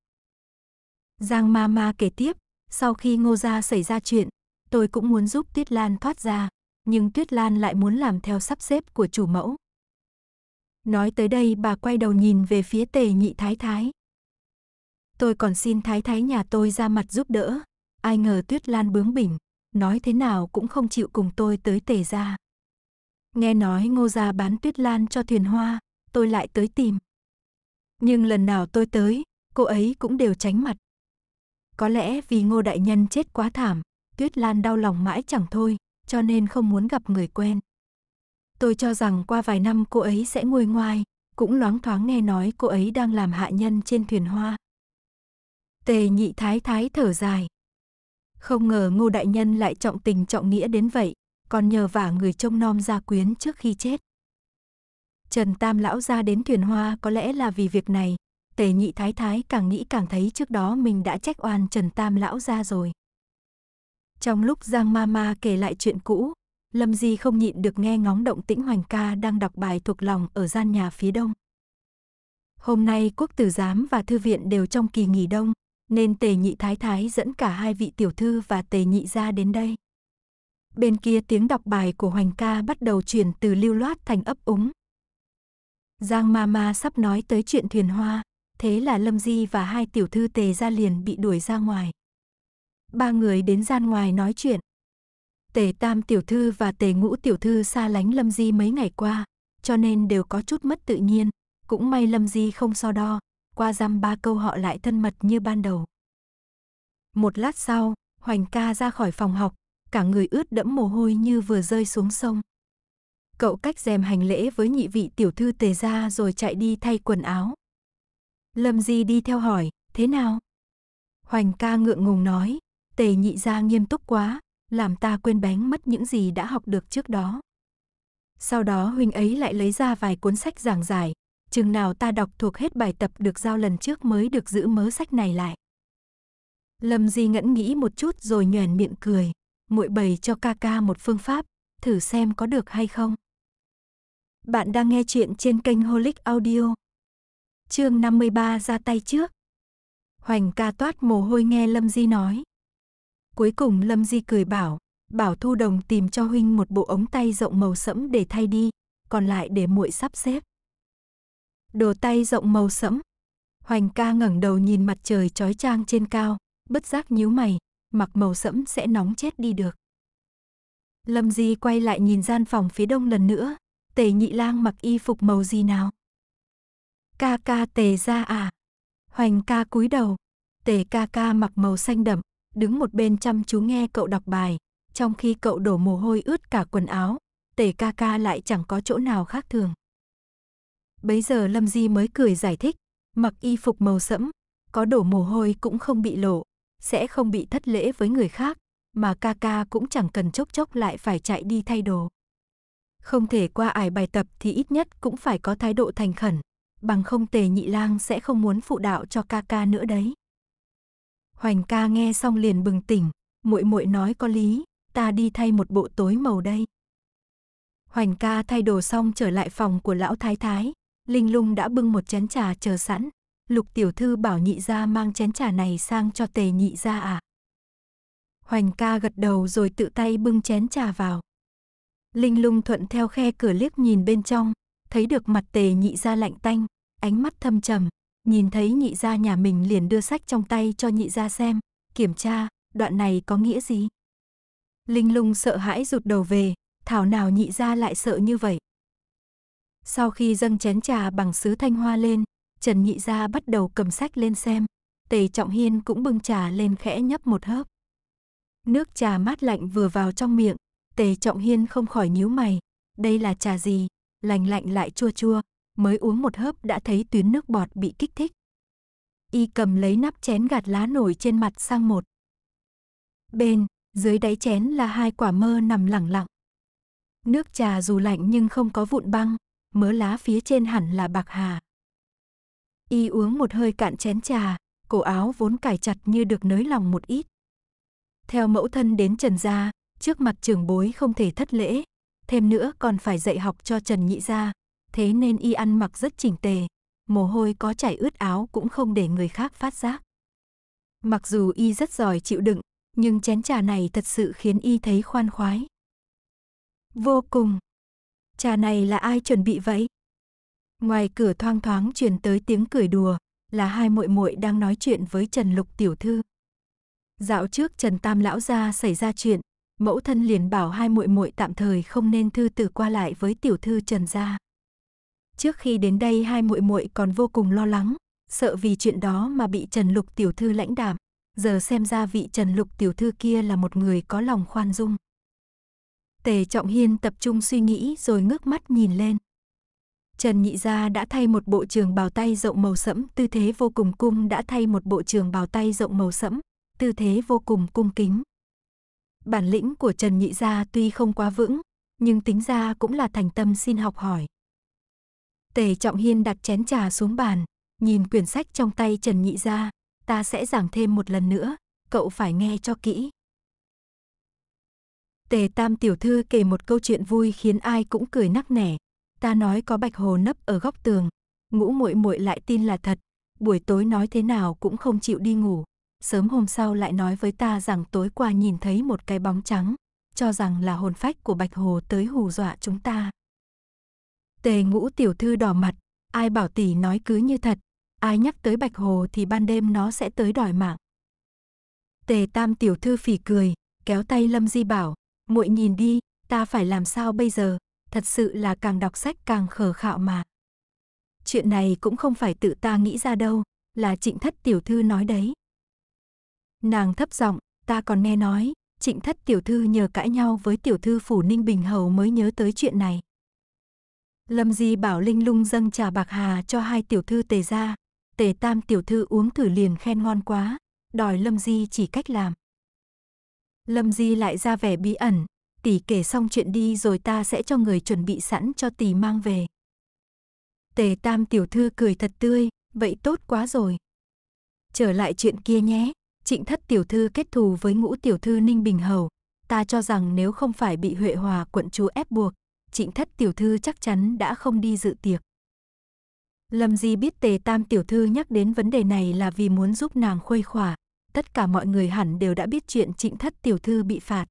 Giang ma ma kể tiếp, sau khi ngô gia xảy ra chuyện, tôi cũng muốn giúp Tuyết Lan thoát ra, nhưng Tuyết Lan lại muốn làm theo sắp xếp của chủ mẫu. Nói tới đây bà quay đầu nhìn về phía tề nhị thái thái. Tôi còn xin thái thái nhà tôi ra mặt giúp đỡ, ai ngờ Tuyết Lan bướng bỉnh, nói thế nào cũng không chịu cùng tôi tới tề gia. Nghe nói ngô gia bán tuyết lan cho thuyền hoa, tôi lại tới tìm. Nhưng lần nào tôi tới, cô ấy cũng đều tránh mặt. Có lẽ vì ngô đại nhân chết quá thảm, tuyết lan đau lòng mãi chẳng thôi, cho nên không muốn gặp người quen. Tôi cho rằng qua vài năm cô ấy sẽ nguôi ngoai, cũng loáng thoáng nghe nói cô ấy đang làm hạ nhân trên thuyền hoa. Tề nhị thái thái thở dài, không ngờ Ngô Đại Nhân lại trọng tình trọng nghĩa đến vậy, còn nhờ vả người trông nom gia quyến trước khi chết. Trần Tam Lão ra đến thuyền hoa có lẽ là vì việc này, tề nhị thái thái càng nghĩ càng thấy trước đó mình đã trách oan Trần Tam Lão ra rồi. Trong lúc Giang Ma Ma kể lại chuyện cũ, Lâm Di không nhịn được nghe ngóng động tĩnh Hoành ca đang đọc bài thuộc lòng ở gian nhà phía đông. Hôm nay quốc tử giám và thư viện đều trong kỳ nghỉ đông, nên tề nhị thái thái dẫn cả hai vị tiểu thư và tề nhị ra đến đây. Bên kia tiếng đọc bài của Hoành ca bắt đầu chuyển từ lưu loát thành ấp úng. Giang Mama sắp nói tới chuyện thuyền hoa, thế là Lâm Di và hai tiểu thư tề ra liền bị đuổi ra ngoài. Ba người đến gian ngoài nói chuyện. Tề Tam tiểu thư và Tề Ngũ tiểu thư xa lánh Lâm Di mấy ngày qua, cho nên đều có chút mất tự nhiên, cũng may Lâm Di không so đo, qua dăm ba câu họ lại thân mật như ban đầu. Một lát sau, Hoành ca ra khỏi phòng học, cả người ướt đẫm mồ hôi như vừa rơi xuống sông. Cậu cách dèm hành lễ với nhị vị tiểu thư tề ra rồi chạy đi thay quần áo. Lâm Di đi theo hỏi, thế nào? Hoành ca ngượng ngùng nói, tề nhị ra nghiêm túc quá, làm ta quên bén mất những gì đã học được trước đó. Sau đó huynh ấy lại lấy ra vài cuốn sách giảng giải, chừng nào ta đọc thuộc hết bài tập được giao lần trước mới được giữ mớ sách này lại. Lâm Di ngẫn nghĩ một chút rồi nhoẻn miệng cười, muội bày cho ca ca một phương pháp, thử xem có được hay không. Bạn đang nghe chuyện trên kênh Holic Audio. Chương 53 ra tay trước. Hoành ca toát mồ hôi nghe Lâm Di nói. Cuối cùng Lâm Di cười bảo, bảo Thu Đồng tìm cho huynh một bộ ống tay rộng màu sẫm để thay đi, còn lại để muội sắp xếp đồ tay rộng màu sẫm. Hoành ca ngẩng đầu nhìn mặt trời trói trang trên cao, bất giác nhíu mày, mặc màu sẫm sẽ nóng chết đi được. Lâm Di quay lại nhìn gian phòng phía đông lần nữa, tề nhị lang mặc y phục màu gì nào? Ca ca tề ra à? Hoành ca cúi đầu, tề ca ca mặc màu xanh đậm, đứng một bên chăm chú nghe cậu đọc bài, trong khi cậu đổ mồ hôi ướt cả quần áo, tề ca ca lại chẳng có chỗ nào khác thường. Bấy giờ Lâm Di mới cười giải thích, mặc y phục màu sẫm, có đổ mồ hôi cũng không bị lộ, sẽ không bị thất lễ với người khác, mà ca ca cũng chẳng cần chốc chốc lại phải chạy đi thay đồ. Không thể qua ải bài tập thì ít nhất cũng phải có thái độ thành khẩn, bằng không tề nhị lang sẽ không muốn phụ đạo cho ca ca nữa đấy. Hoành ca nghe xong liền bừng tỉnh, muội muội nói có lý, ta đi thay một bộ tối màu đây. Hoành ca thay đồ xong trở lại phòng của lão thái thái, Linh Lung đã bưng một chén trà chờ sẵn. Lục tiểu thư bảo nhị gia mang chén trà này sang cho tề nhị gia à. Hoành ca gật đầu rồi tự tay bưng chén trà vào. Linh lung thuận theo khe cửa liếc nhìn bên trong, thấy được mặt tề nhị gia lạnh tanh, ánh mắt thâm trầm, nhìn thấy nhị gia nhà mình liền đưa sách trong tay cho nhị gia xem, kiểm tra, đoạn này có nghĩa gì? Linh lung sợ hãi rụt đầu về, thảo nào nhị gia lại sợ như vậy, sau khi dâng chén trà bằng sứ thanh hoa lên, Trần Nhị Gia bắt đầu cầm sách lên xem. Tề Trọng Hiên cũng bưng trà lên khẽ nhấp một hớp. Nước trà mát lạnh vừa vào trong miệng, Tề Trọng Hiên không khỏi nhíu mày. Đây là trà gì? Lành lạnh lại chua chua, mới uống một hớp đã thấy tuyến nước bọt bị kích thích. Y cầm lấy nắp chén gạt lá nổi trên mặt sang một. Bên, dưới đáy chén là hai quả mơ nằm lẳng lặng. Nước trà dù lạnh nhưng không có vụn băng, mớ lá phía trên hẳn là bạc hà. Y uống một hơi cạn chén trà, cổ áo vốn cài chặt như được nới lòng một ít. Theo mẫu thân đến Trần gia, trước mặt trưởng bối không thể thất lễ, thêm nữa còn phải dạy học cho Trần Nhị gia, thế nên y ăn mặc rất chỉnh tề, mồ hôi có chảy ướt áo cũng không để người khác phát giác. Mặc dù y rất giỏi chịu đựng, nhưng chén trà này thật sự khiến y thấy khoan khoái. Vô cùng trà này là ai chuẩn bị vậy? Ngoài cửa thoang thoáng truyền tới tiếng cười đùa, là hai muội muội đang nói chuyện với Trần Lục tiểu thư. Dạo trước Trần Tam lão gia xảy ra chuyện, mẫu thân liền bảo hai muội muội tạm thời không nên thư từ qua lại với tiểu thư Trần gia. Trước khi đến đây hai muội muội còn vô cùng lo lắng, sợ vì chuyện đó mà bị Trần Lục tiểu thư lãnh đạm, giờ xem ra vị Trần Lục tiểu thư kia là một người có lòng khoan dung. Tề Trọng Hiên tập trung suy nghĩ rồi ngước mắt nhìn lên. Trần Nhị Gia đã thay một bộ trường bào tay rộng màu sẫm, tư thế vô cùng cung đã thay một bộ trường bào tay rộng màu sẫm, tư thế vô cùng cung kính. Bản lĩnh của Trần Nhị Gia tuy không quá vững, nhưng tính ra cũng là thành tâm xin học hỏi. Tề Trọng Hiên đặt chén trà xuống bàn, nhìn quyển sách trong tay Trần Nhị Gia, ta sẽ giảng thêm một lần nữa, cậu phải nghe cho kỹ. Tề Tam tiểu thư kể một câu chuyện vui khiến ai cũng cười nắc nẻ. Ta nói có bạch hồ nấp ở góc tường, ngũ muội muội lại tin là thật, buổi tối nói thế nào cũng không chịu đi ngủ, sớm hôm sau lại nói với ta rằng tối qua nhìn thấy một cái bóng trắng, cho rằng là hồn phách của bạch hồ tới hù dọa chúng ta. Tề Ngũ tiểu thư đỏ mặt, ai bảo tỷ nói cứ như thật, ai nhắc tới bạch hồ thì ban đêm nó sẽ tới đòi mạng. Tề Tam tiểu thư phỉ cười, kéo tay Lâm Di bảo, muội nhìn đi, ta phải làm sao bây giờ, thật sự là càng đọc sách càng khờ khạo mà. Chuyện này cũng không phải tự ta nghĩ ra đâu, là trịnh thất tiểu thư nói đấy. Nàng thấp giọng, ta còn nghe nói, trịnh thất tiểu thư nhờ cãi nhau với tiểu thư phủ ninh bình hầu mới nhớ tới chuyện này. Lâm Di bảo Linh lung dâng trà bạc hà cho hai tiểu thư tề ra, tề tam tiểu thư uống thử liền khen ngon quá, đòi Lâm Di chỉ cách làm. Lâm Di lại ra vẻ bí ẩn, tỷ kể xong chuyện đi rồi ta sẽ cho người chuẩn bị sẵn cho tỷ mang về. Tề Tam tiểu thư cười thật tươi, vậy tốt quá rồi. Trở lại chuyện kia nhé, Trịnh Thất tiểu thư kết thù với Ngũ tiểu thư Ninh Bình Hầu, ta cho rằng nếu không phải bị Huệ Hòa quận chúa ép buộc, Trịnh Thất tiểu thư chắc chắn đã không đi dự tiệc. Lâm Di biết Tề Tam tiểu thư nhắc đến vấn đề này là vì muốn giúp nàng khuây khỏa, tất cả mọi người hẳn đều đã biết chuyện trịnh thất tiểu thư bị phạt.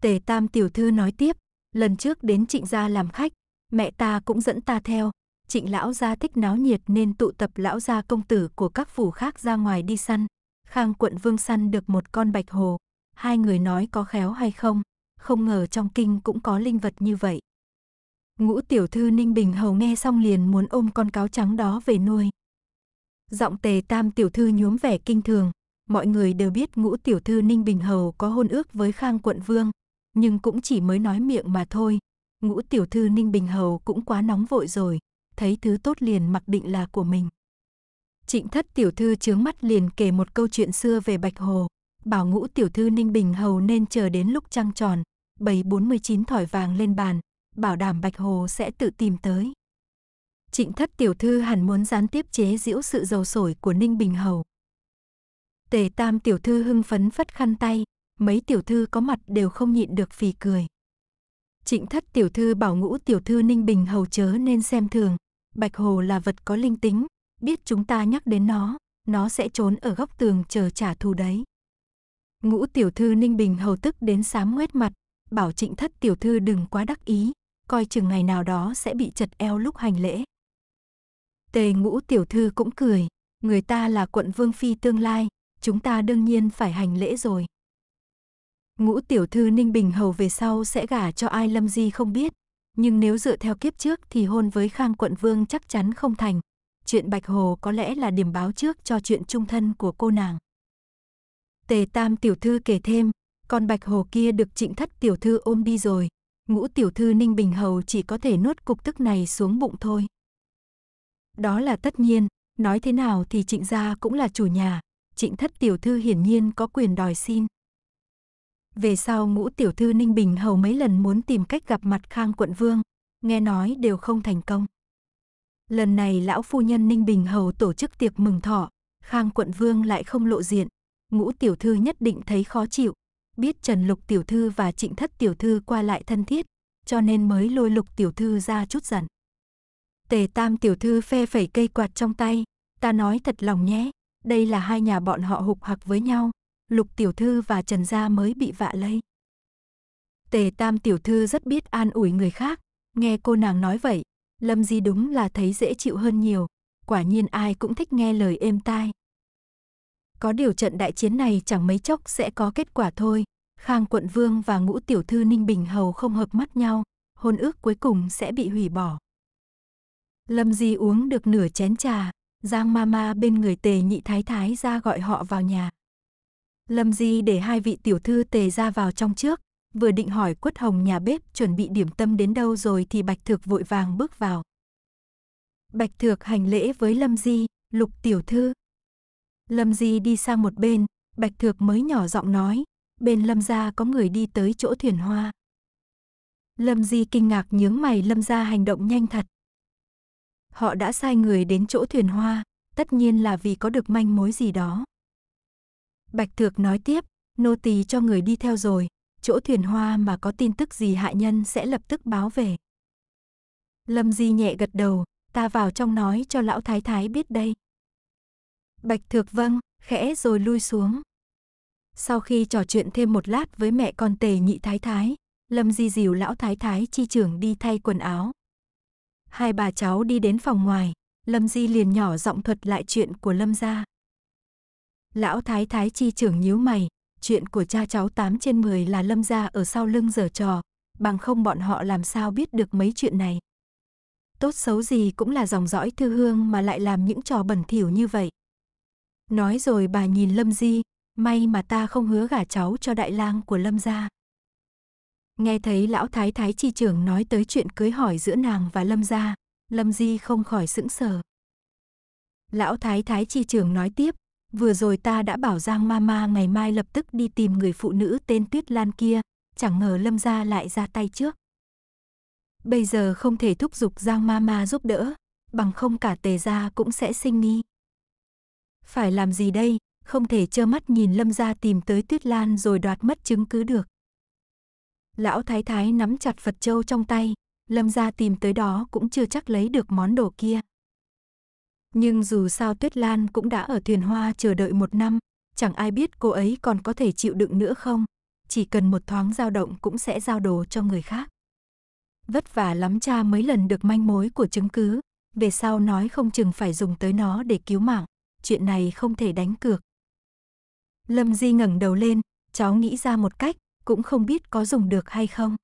Tề tam tiểu thư nói tiếp, lần trước đến trịnh gia làm khách, mẹ ta cũng dẫn ta theo, trịnh lão gia thích náo nhiệt nên tụ tập lão gia công tử của các phủ khác ra ngoài đi săn. Khang quận vương săn được một con bạch hồ, hai người nói có khéo hay không, không ngờ trong kinh cũng có linh vật như vậy. Ngũ tiểu thư Ninh Bình Hầu nghe xong liền muốn ôm con cáo trắng đó về nuôi. Giọng tề tam tiểu thư nhuốm vẻ kinh thường. Mọi người đều biết ngũ tiểu thư Ninh Bình Hầu có hôn ước với Khang Quận Vương, nhưng cũng chỉ mới nói miệng mà thôi. Ngũ tiểu thư Ninh Bình Hầu cũng quá nóng vội rồi, thấy thứ tốt liền mặc định là của mình. Trịnh thất tiểu thư chướng mắt liền kể một câu chuyện xưa về Bạch Hồ, bảo ngũ tiểu thư Ninh Bình Hầu nên chờ đến lúc trăng tròn, bày 49 thỏi vàng lên bàn, bảo đảm Bạch Hồ sẽ tự tìm tới. Trịnh thất tiểu thư hẳn muốn gián tiếp chế giễu sự giàu sổi của Ninh Bình Hầu. Tề tam tiểu thư hưng phấn phất khăn tay, mấy tiểu thư có mặt đều không nhịn được phì cười. Trịnh thất tiểu thư bảo ngũ tiểu thư Ninh Bình Hầu chớ nên xem thường, Bạch Hồ là vật có linh tính, biết chúng ta nhắc đến nó, nó sẽ trốn ở góc tường chờ trả thù đấy. Ngũ tiểu thư Ninh Bình Hầu tức đến xám ngoét mặt, bảo trịnh thất tiểu thư đừng quá đắc ý, coi chừng ngày nào đó sẽ bị chật eo lúc hành lễ. Tề ngũ tiểu thư cũng cười, người ta là quận vương phi tương lai, chúng ta đương nhiên phải hành lễ rồi. Ngũ tiểu thư Ninh Bình Hầu về sau sẽ gả cho ai Lâm Di không biết, nhưng nếu dựa theo kiếp trước thì hôn với Khang quận vương chắc chắn không thành. Chuyện Bạch Hồ có lẽ là điểm báo trước cho chuyện trung thân của cô nàng. Tề Tam tiểu thư kể thêm, con Bạch Hồ kia được Trịnh Thất tiểu thư ôm đi rồi, Ngũ tiểu thư Ninh Bình Hầu chỉ có thể nuốt cục tức này xuống bụng thôi. Đó là tất nhiên, nói thế nào thì trịnh gia cũng là chủ nhà, trịnh thất tiểu thư hiển nhiên có quyền đòi xin. Về sau ngũ tiểu thư Ninh Bình hầu mấy lần muốn tìm cách gặp mặt Khang quận vương, nghe nói đều không thành công. Lần này lão phu nhân Ninh Bình hầu tổ chức tiệc mừng thọ, Khang quận vương lại không lộ diện, ngũ tiểu thư nhất định thấy khó chịu, biết Trần Lục tiểu thư và Trịnh Thất tiểu thư qua lại thân thiết, cho nên mới lôi Lục tiểu thư ra chút giận. Tề Tam tiểu thư phe phẩy cây quạt trong tay, ta nói thật lòng nhé, đây là hai nhà bọn họ hục hặc với nhau, Lục tiểu thư và Trần gia mới bị vạ lây. Tề Tam tiểu thư rất biết an ủi người khác, nghe cô nàng nói vậy, Lâm Di đúng là thấy dễ chịu hơn nhiều, quả nhiên ai cũng thích nghe lời êm tai. Có điều trận đại chiến này chẳng mấy chốc sẽ có kết quả thôi, Khang quận vương và ngũ tiểu thư Ninh Bình hầu không hợp mắt nhau, hôn ước cuối cùng sẽ bị hủy bỏ. Lâm Di uống được nửa chén trà, Giang Mama bên người Tề Nhị Thái Thái ra gọi họ vào nhà. Lâm Di để hai vị tiểu thư Tề ra vào trong trước, vừa định hỏi quất hồng nhà bếp chuẩn bị điểm tâm đến đâu rồi thì Bạch Thược vội vàng bước vào. Bạch Thược hành lễ với Lâm Di, lục tiểu thư. Lâm Di đi sang một bên, Bạch Thược mới nhỏ giọng nói, bên Lâm gia có người đi tới chỗ thuyền hoa. Lâm Di kinh ngạc nhướng mày Lâm gia hành động nhanh thật, Họ đã sai người đến chỗ thuyền hoa, tất nhiên là vì có được manh mối gì đó. Bạch Thược nói tiếp, nô tỳ cho người đi theo rồi, chỗ thuyền hoa mà có tin tức gì hạ nhân sẽ lập tức báo về. Lâm Di nhẹ gật đầu, ta vào trong nói cho lão thái thái biết đây. Bạch Thược vâng, khẽ rồi lui xuống. Sau khi trò chuyện thêm một lát với mẹ con tề nhị thái thái, Lâm Di dìu lão thái thái chi trưởng đi thay quần áo, Hai bà cháu đi đến phòng ngoài, Lâm Di liền nhỏ giọng thuật lại chuyện của Lâm gia. Lão thái thái chi trưởng nhíu mày, chuyện của cha cháu 8 trên 10 là Lâm gia ở sau lưng giở trò, bằng không bọn họ làm sao biết được mấy chuyện này. Tốt xấu gì cũng là dòng dõi thư hương mà lại làm những trò bẩn thỉu như vậy. Nói rồi bà nhìn Lâm Di, may mà ta không hứa gả cháu cho đại lang của Lâm gia. Nghe thấy lão thái thái chi trưởng nói tới chuyện cưới hỏi giữa nàng và Lâm gia, Lâm Di không khỏi sững sờ. Lão thái thái chi trưởng nói tiếp, vừa rồi ta đã bảo Giang Mama ngày mai lập tức đi tìm người phụ nữ tên Tuyết Lan kia, chẳng ngờ Lâm gia lại ra tay trước. Bây giờ không thể thúc giục Giang Mama giúp đỡ, bằng không cả tề gia cũng sẽ sinh nghi. Phải làm gì đây, không thể trơ mắt nhìn Lâm gia tìm tới Tuyết Lan rồi đoạt mất chứng cứ được. Lão thái thái nắm chặt Phật châu trong tay, Lâm gia tìm tới đó cũng chưa chắc lấy được món đồ kia. Nhưng dù sao Tuyết Lan cũng đã ở thuyền hoa chờ đợi một năm, chẳng ai biết cô ấy còn có thể chịu đựng nữa không. Chỉ cần một thoáng dao động cũng sẽ giao đồ cho người khác. Vất vả lắm cha mấy lần được manh mối của chứng cứ, về sau nói không chừng phải dùng tới nó để cứu mạng, chuyện này không thể đánh cược. Lâm Di ngẩng đầu lên, cháu nghĩ ra một cách, cũng không biết có dùng được hay không.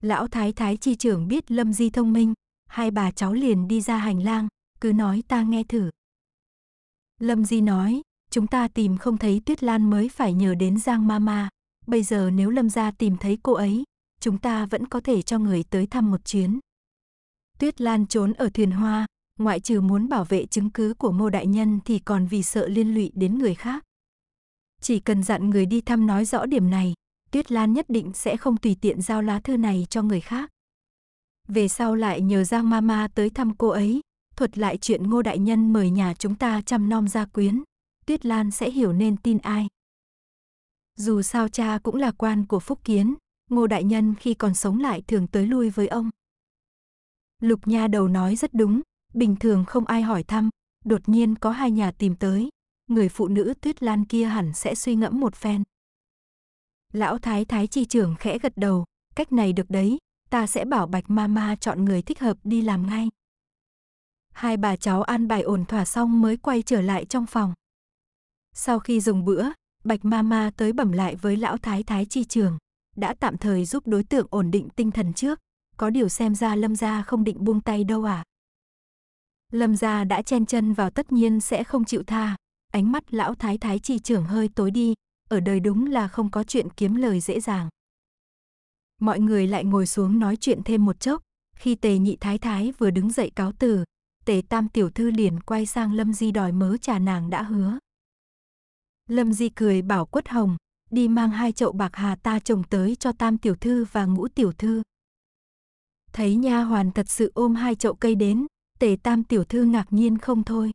Lão Thái Thái chi trưởng biết Lâm Di thông minh, hai bà cháu liền đi ra hành lang, cứ nói ta nghe thử. Lâm Di nói, chúng ta tìm không thấy Tuyết Lan mới phải nhờ đến Giang Mama, bây giờ nếu Lâm gia tìm thấy cô ấy, chúng ta vẫn có thể cho người tới thăm một chuyến. Tuyết Lan trốn ở thuyền hoa, ngoại trừ muốn bảo vệ chứng cứ của mô đại nhân thì còn vì sợ liên lụy đến người khác. Chỉ cần dặn người đi thăm nói rõ điểm này, Tuyết Lan nhất định sẽ không tùy tiện giao lá thư này cho người khác. Về sau lại nhờ Giang Mama tới thăm cô ấy, thuật lại chuyện Ngô Đại Nhân mời nhà chúng ta chăm nom gia quyến. Tuyết Lan sẽ hiểu nên tin ai. Dù sao cha cũng là quan của Phúc Kiến, Ngô Đại Nhân khi còn sống lại thường tới lui với ông. Lục Nha đầu nói rất đúng, bình thường không ai hỏi thăm, đột nhiên có hai nhà tìm tới, người phụ nữ tuyết lan kia hẳn sẽ suy ngẫm một phen. Lão thái thái chi trưởng khẽ gật đầu, cách này được đấy, ta sẽ bảo bạch mama chọn người thích hợp đi làm ngay. Hai bà cháu an bài ổn thỏa xong mới quay trở lại trong phòng. Sau khi dùng bữa, bạch mama tới bẩm lại với lão thái thái chi trường, đã tạm thời giúp đối tượng ổn định tinh thần trước, có điều xem ra lâm gia không định buông tay đâu à. Lâm gia đã chen chân vào tất nhiên sẽ không chịu tha, ánh mắt lão thái thái chi trưởng hơi tối đi, ở đời đúng là không có chuyện kiếm lời dễ dàng. Mọi người lại ngồi xuống nói chuyện thêm một chốc, khi tề nhị thái thái vừa đứng dậy cáo từ, tề tam tiểu thư liền quay sang Lâm Di đòi mớ trà nàng đã hứa. Lâm Di cười bảo quất hồng, đi mang hai chậu bạc hà ta trồng tới cho tam tiểu thư và ngũ tiểu thư. Thấy nha hoàn thật sự ôm hai chậu cây đến, tề tam tiểu thư ngạc nhiên không thôi.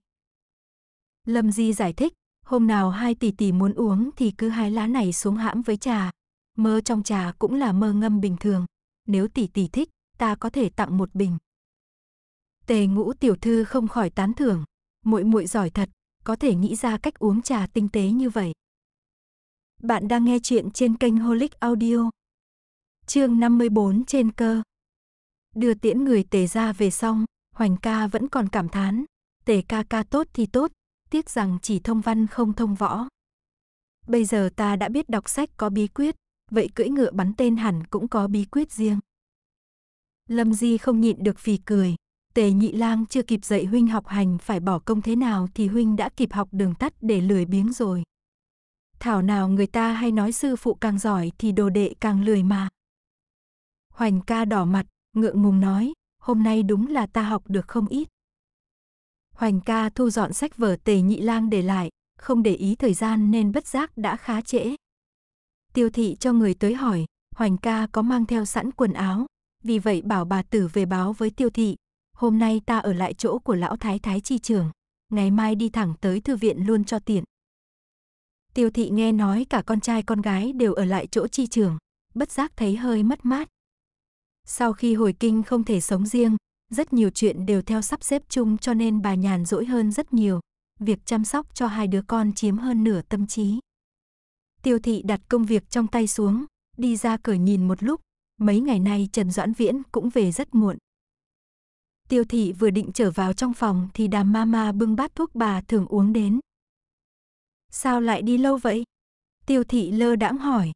Lâm Di giải thích, hôm nào hai tỷ tỷ muốn uống thì cứ hái lá này xuống hãm với trà. Mơ trong trà cũng là mơ ngâm bình thường. Nếu tỷ tỷ thích, ta có thể tặng một bình. Tề ngũ tiểu thư không khỏi tán thưởng. muội muội giỏi thật, có thể nghĩ ra cách uống trà tinh tế như vậy. Bạn đang nghe chuyện trên kênh Holic Audio. Chương 54 trên cơ. Đưa tiễn người tề ra về xong, Hoành ca vẫn còn cảm thán. Tề ca ca tốt thì tốt, tiếc rằng chỉ thông văn không thông võ. Bây giờ ta đã biết đọc sách có bí quyết, vậy cưỡi ngựa bắn tên hẳn cũng có bí quyết riêng. Lâm Di không nhịn được phì cười, tề nhị lang chưa kịp dạy huynh học hành phải bỏ công thế nào thì huynh đã kịp học đường tắt để lười biếng rồi. Thảo nào người ta hay nói sư phụ càng giỏi thì đồ đệ càng lười mà. Hoành ca đỏ mặt, ngượng ngùng nói, hôm nay đúng là ta học được không ít. Hoành ca thu dọn sách vở tề nhị lang để lại, không để ý thời gian nên bất giác đã khá trễ. Tiêu thị cho người tới hỏi, Hoành ca có mang theo sẵn quần áo, vì vậy bảo bà tử về báo với tiêu thị. Hôm nay ta ở lại chỗ của lão thái thái chi trường, ngày mai đi thẳng tới thư viện luôn cho tiện. Tiêu thị nghe nói cả con trai con gái đều ở lại chỗ chi trường, bất giác thấy hơi mất mát. Sau khi hồi kinh không thể sống riêng, rất nhiều chuyện đều theo sắp xếp chung cho nên bà nhàn rỗi hơn rất nhiều. Việc chăm sóc cho hai đứa con chiếm hơn nửa tâm trí. Tiêu thị đặt công việc trong tay xuống, đi ra cởi nhìn một lúc. Mấy ngày nay Trần Doãn Viễn cũng về rất muộn. Tiêu thị vừa định trở vào trong phòng thì đàm Ma Ma bưng bát thuốc bà thường uống đến. Sao lại đi lâu vậy? Tiêu thị lơ đãng hỏi.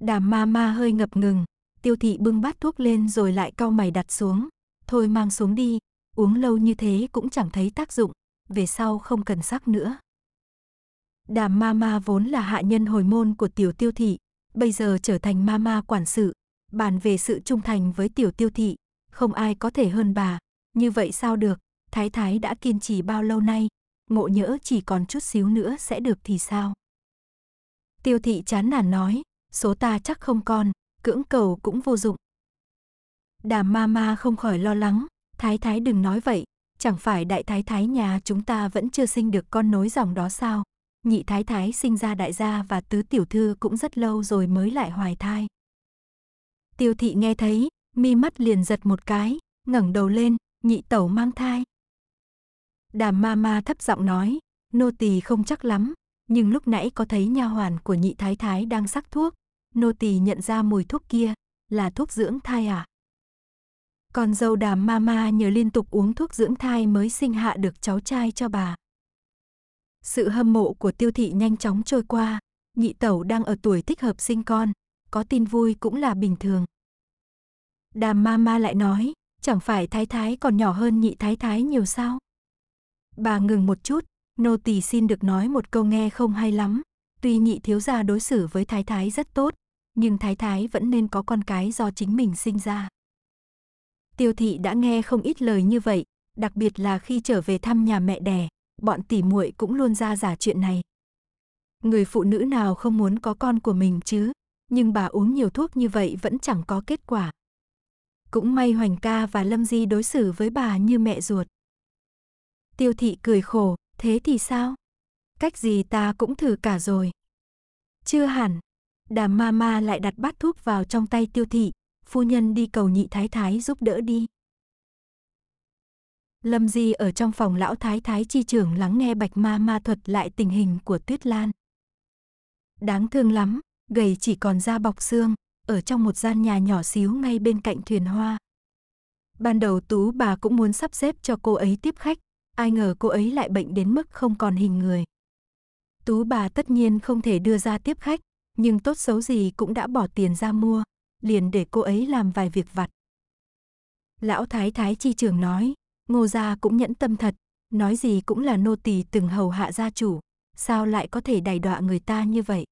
Đàm ma ma hơi ngập ngừng, tiêu thị bưng bát thuốc lên rồi lại cau mày đặt xuống. Thôi mang xuống đi, uống lâu như thế cũng chẳng thấy tác dụng, về sau không cần sắc nữa. Đàm Ma Ma vốn là hạ nhân hồi môn của tiểu tiêu thị, bây giờ trở thành Ma Ma quản sự, bàn về sự trung thành với tiểu tiêu thị, không ai có thể hơn bà, như vậy sao được, thái thái đã kiên trì bao lâu nay, ngộ nhỡ chỉ còn chút xíu nữa sẽ được thì sao. Tiêu thị chán nản nói, số ta chắc không còn, cưỡng cầu cũng vô dụng, Đàm ma ma không khỏi lo lắng, thái thái đừng nói vậy, chẳng phải đại thái thái nhà chúng ta vẫn chưa sinh được con nối dòng đó sao? Nhị thái thái sinh ra đại gia và tứ tiểu thư cũng rất lâu rồi mới lại hoài thai. Tiêu thị nghe thấy, mi mắt liền giật một cái, ngẩng đầu lên, nhị tẩu mang thai. Đàm ma ma thấp giọng nói, nô tỳ không chắc lắm, nhưng lúc nãy có thấy nha hoàn của nhị thái thái đang sắc thuốc, nô tỳ nhận ra mùi thuốc kia, là thuốc dưỡng thai à? Con dâu đàm mama nhờ liên tục uống thuốc dưỡng thai mới sinh hạ được cháu trai cho bà. Sự hâm mộ của tiêu thị nhanh chóng trôi qua, nhị tẩu đang ở tuổi thích hợp sinh con, có tin vui cũng là bình thường. Đàm mama lại nói, chẳng phải thái thái còn nhỏ hơn nhị thái thái nhiều sao? Bà ngừng một chút, nô tỳ xin được nói một câu nghe không hay lắm, tuy nhị thiếu gia đối xử với thái thái rất tốt, nhưng thái thái vẫn nên có con cái do chính mình sinh ra. Tiêu thị đã nghe không ít lời như vậy, đặc biệt là khi trở về thăm nhà mẹ đẻ, bọn tỉ muội cũng luôn ra giả chuyện này. Người phụ nữ nào không muốn có con của mình chứ, nhưng bà uống nhiều thuốc như vậy vẫn chẳng có kết quả. Cũng may Hoành ca và Lâm Di đối xử với bà như mẹ ruột. Tiêu thị cười khổ, thế thì sao? Cách gì ta cũng thử cả rồi. Chưa hẳn, đàm ma ma lại đặt bát thuốc vào trong tay tiêu thị, phu nhân đi cầu nhị thái thái giúp đỡ đi. Lâm Di ở trong phòng lão thái thái chi trưởng lắng nghe bạch ma ma thuật lại tình hình của Tuyết Lan. Đáng thương lắm, gầy chỉ còn da bọc xương, ở trong một gian nhà nhỏ xíu ngay bên cạnh thuyền hoa. Ban đầu tú bà cũng muốn sắp xếp cho cô ấy tiếp khách, ai ngờ cô ấy lại bệnh đến mức không còn hình người. Tú bà tất nhiên không thể đưa ra tiếp khách, nhưng tốt xấu gì cũng đã bỏ tiền ra mua, liền để cô ấy làm vài việc vặt. Lão Thái Thái Chi Trường nói, ngô gia cũng nhẫn tâm thật, nói gì cũng là nô tỳ từng hầu hạ gia chủ, sao lại có thể đày đọa người ta như vậy.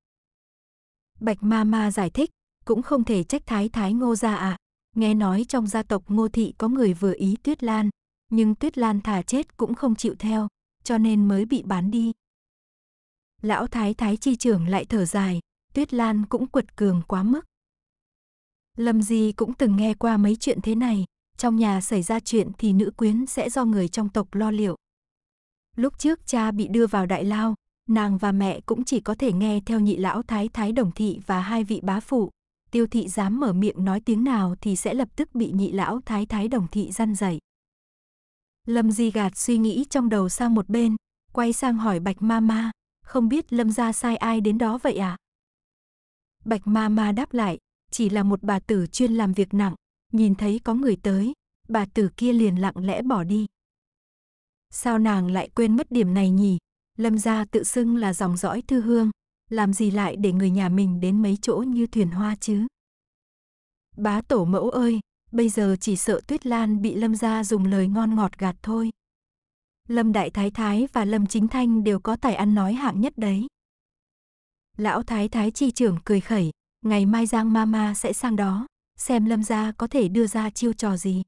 Bạch ma ma giải thích, cũng không thể trách Thái Thái ngô gia ạ, à. nghe nói trong gia tộc ngô thị có người vừa ý Tuyết Lan, nhưng Tuyết Lan thà chết cũng không chịu theo, cho nên mới bị bán đi. Lão Thái Thái Chi Trường lại thở dài, Tuyết Lan cũng quật cường quá mức. Lâm Di cũng từng nghe qua mấy chuyện thế này, trong nhà xảy ra chuyện thì nữ quyến sẽ do người trong tộc lo liệu. Lúc trước cha bị đưa vào đại lao, nàng và mẹ cũng chỉ có thể nghe theo nhị lão thái thái đồng thị và hai vị bá phụ. Tiêu thị dám mở miệng nói tiếng nào thì sẽ lập tức bị nhị lão thái thái đồng thị răn dậy. Lâm Di gạt suy nghĩ trong đầu sang một bên, quay sang hỏi Bạch Ma Ma, không biết Lâm gia sai ai đến đó vậy à? Bạch Ma Ma đáp lại, chỉ là một bà tử chuyên làm việc nặng, nhìn thấy có người tới, bà tử kia liền lặng lẽ bỏ đi. Sao nàng lại quên mất điểm này nhỉ? Lâm gia tự xưng là dòng dõi thư hương, làm gì lại để người nhà mình đến mấy chỗ như thuyền hoa chứ? Bá tổ mẫu ơi, bây giờ chỉ sợ Tuyết Lan bị Lâm gia dùng lời ngon ngọt gạt thôi. Lâm Đại Thái Thái và Lâm Chính Thanh đều có tài ăn nói hạng nhất đấy. Lão Thái Thái chi trưởng cười khẩy, Ngày mai Giang Mama sẽ sang đó, xem Lâm gia có thể đưa ra chiêu trò gì.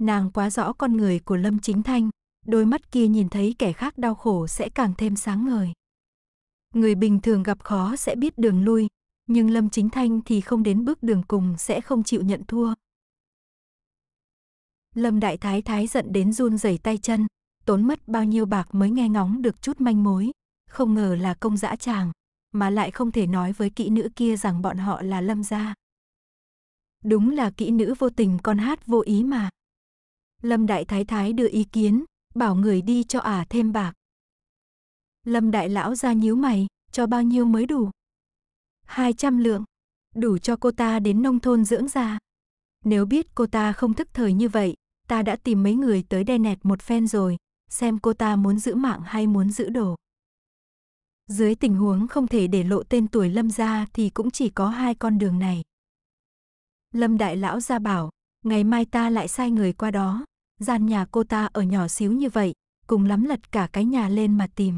Nàng quá rõ con người của Lâm Chính Thanh, đôi mắt kia nhìn thấy kẻ khác đau khổ sẽ càng thêm sáng ngời. Người bình thường gặp khó sẽ biết đường lui, nhưng Lâm Chính Thanh thì không đến bước đường cùng sẽ không chịu nhận thua. Lâm Đại Thái Thái giận đến run rẩy tay chân, tốn mất bao nhiêu bạc mới nghe ngóng được chút manh mối, không ngờ là công dã tràng mà lại không thể nói với kỹ nữ kia rằng bọn họ là lâm gia. Đúng là kỹ nữ vô tình con hát vô ý mà. Lâm Đại Thái Thái đưa ý kiến, bảo người đi cho ả thêm bạc. Lâm Đại Lão ra nhíu mày, cho bao nhiêu mới đủ? 200 lượng, đủ cho cô ta đến nông thôn dưỡng già. Nếu biết cô ta không thức thời như vậy, ta đã tìm mấy người tới đe nẹt một phen rồi, xem cô ta muốn giữ mạng hay muốn giữ đồ. Dưới tình huống không thể để lộ tên tuổi Lâm ra thì cũng chỉ có hai con đường này. Lâm đại lão ra bảo, ngày mai ta lại sai người qua đó, gian nhà cô ta ở nhỏ xíu như vậy, cùng lắm lật cả cái nhà lên mà tìm.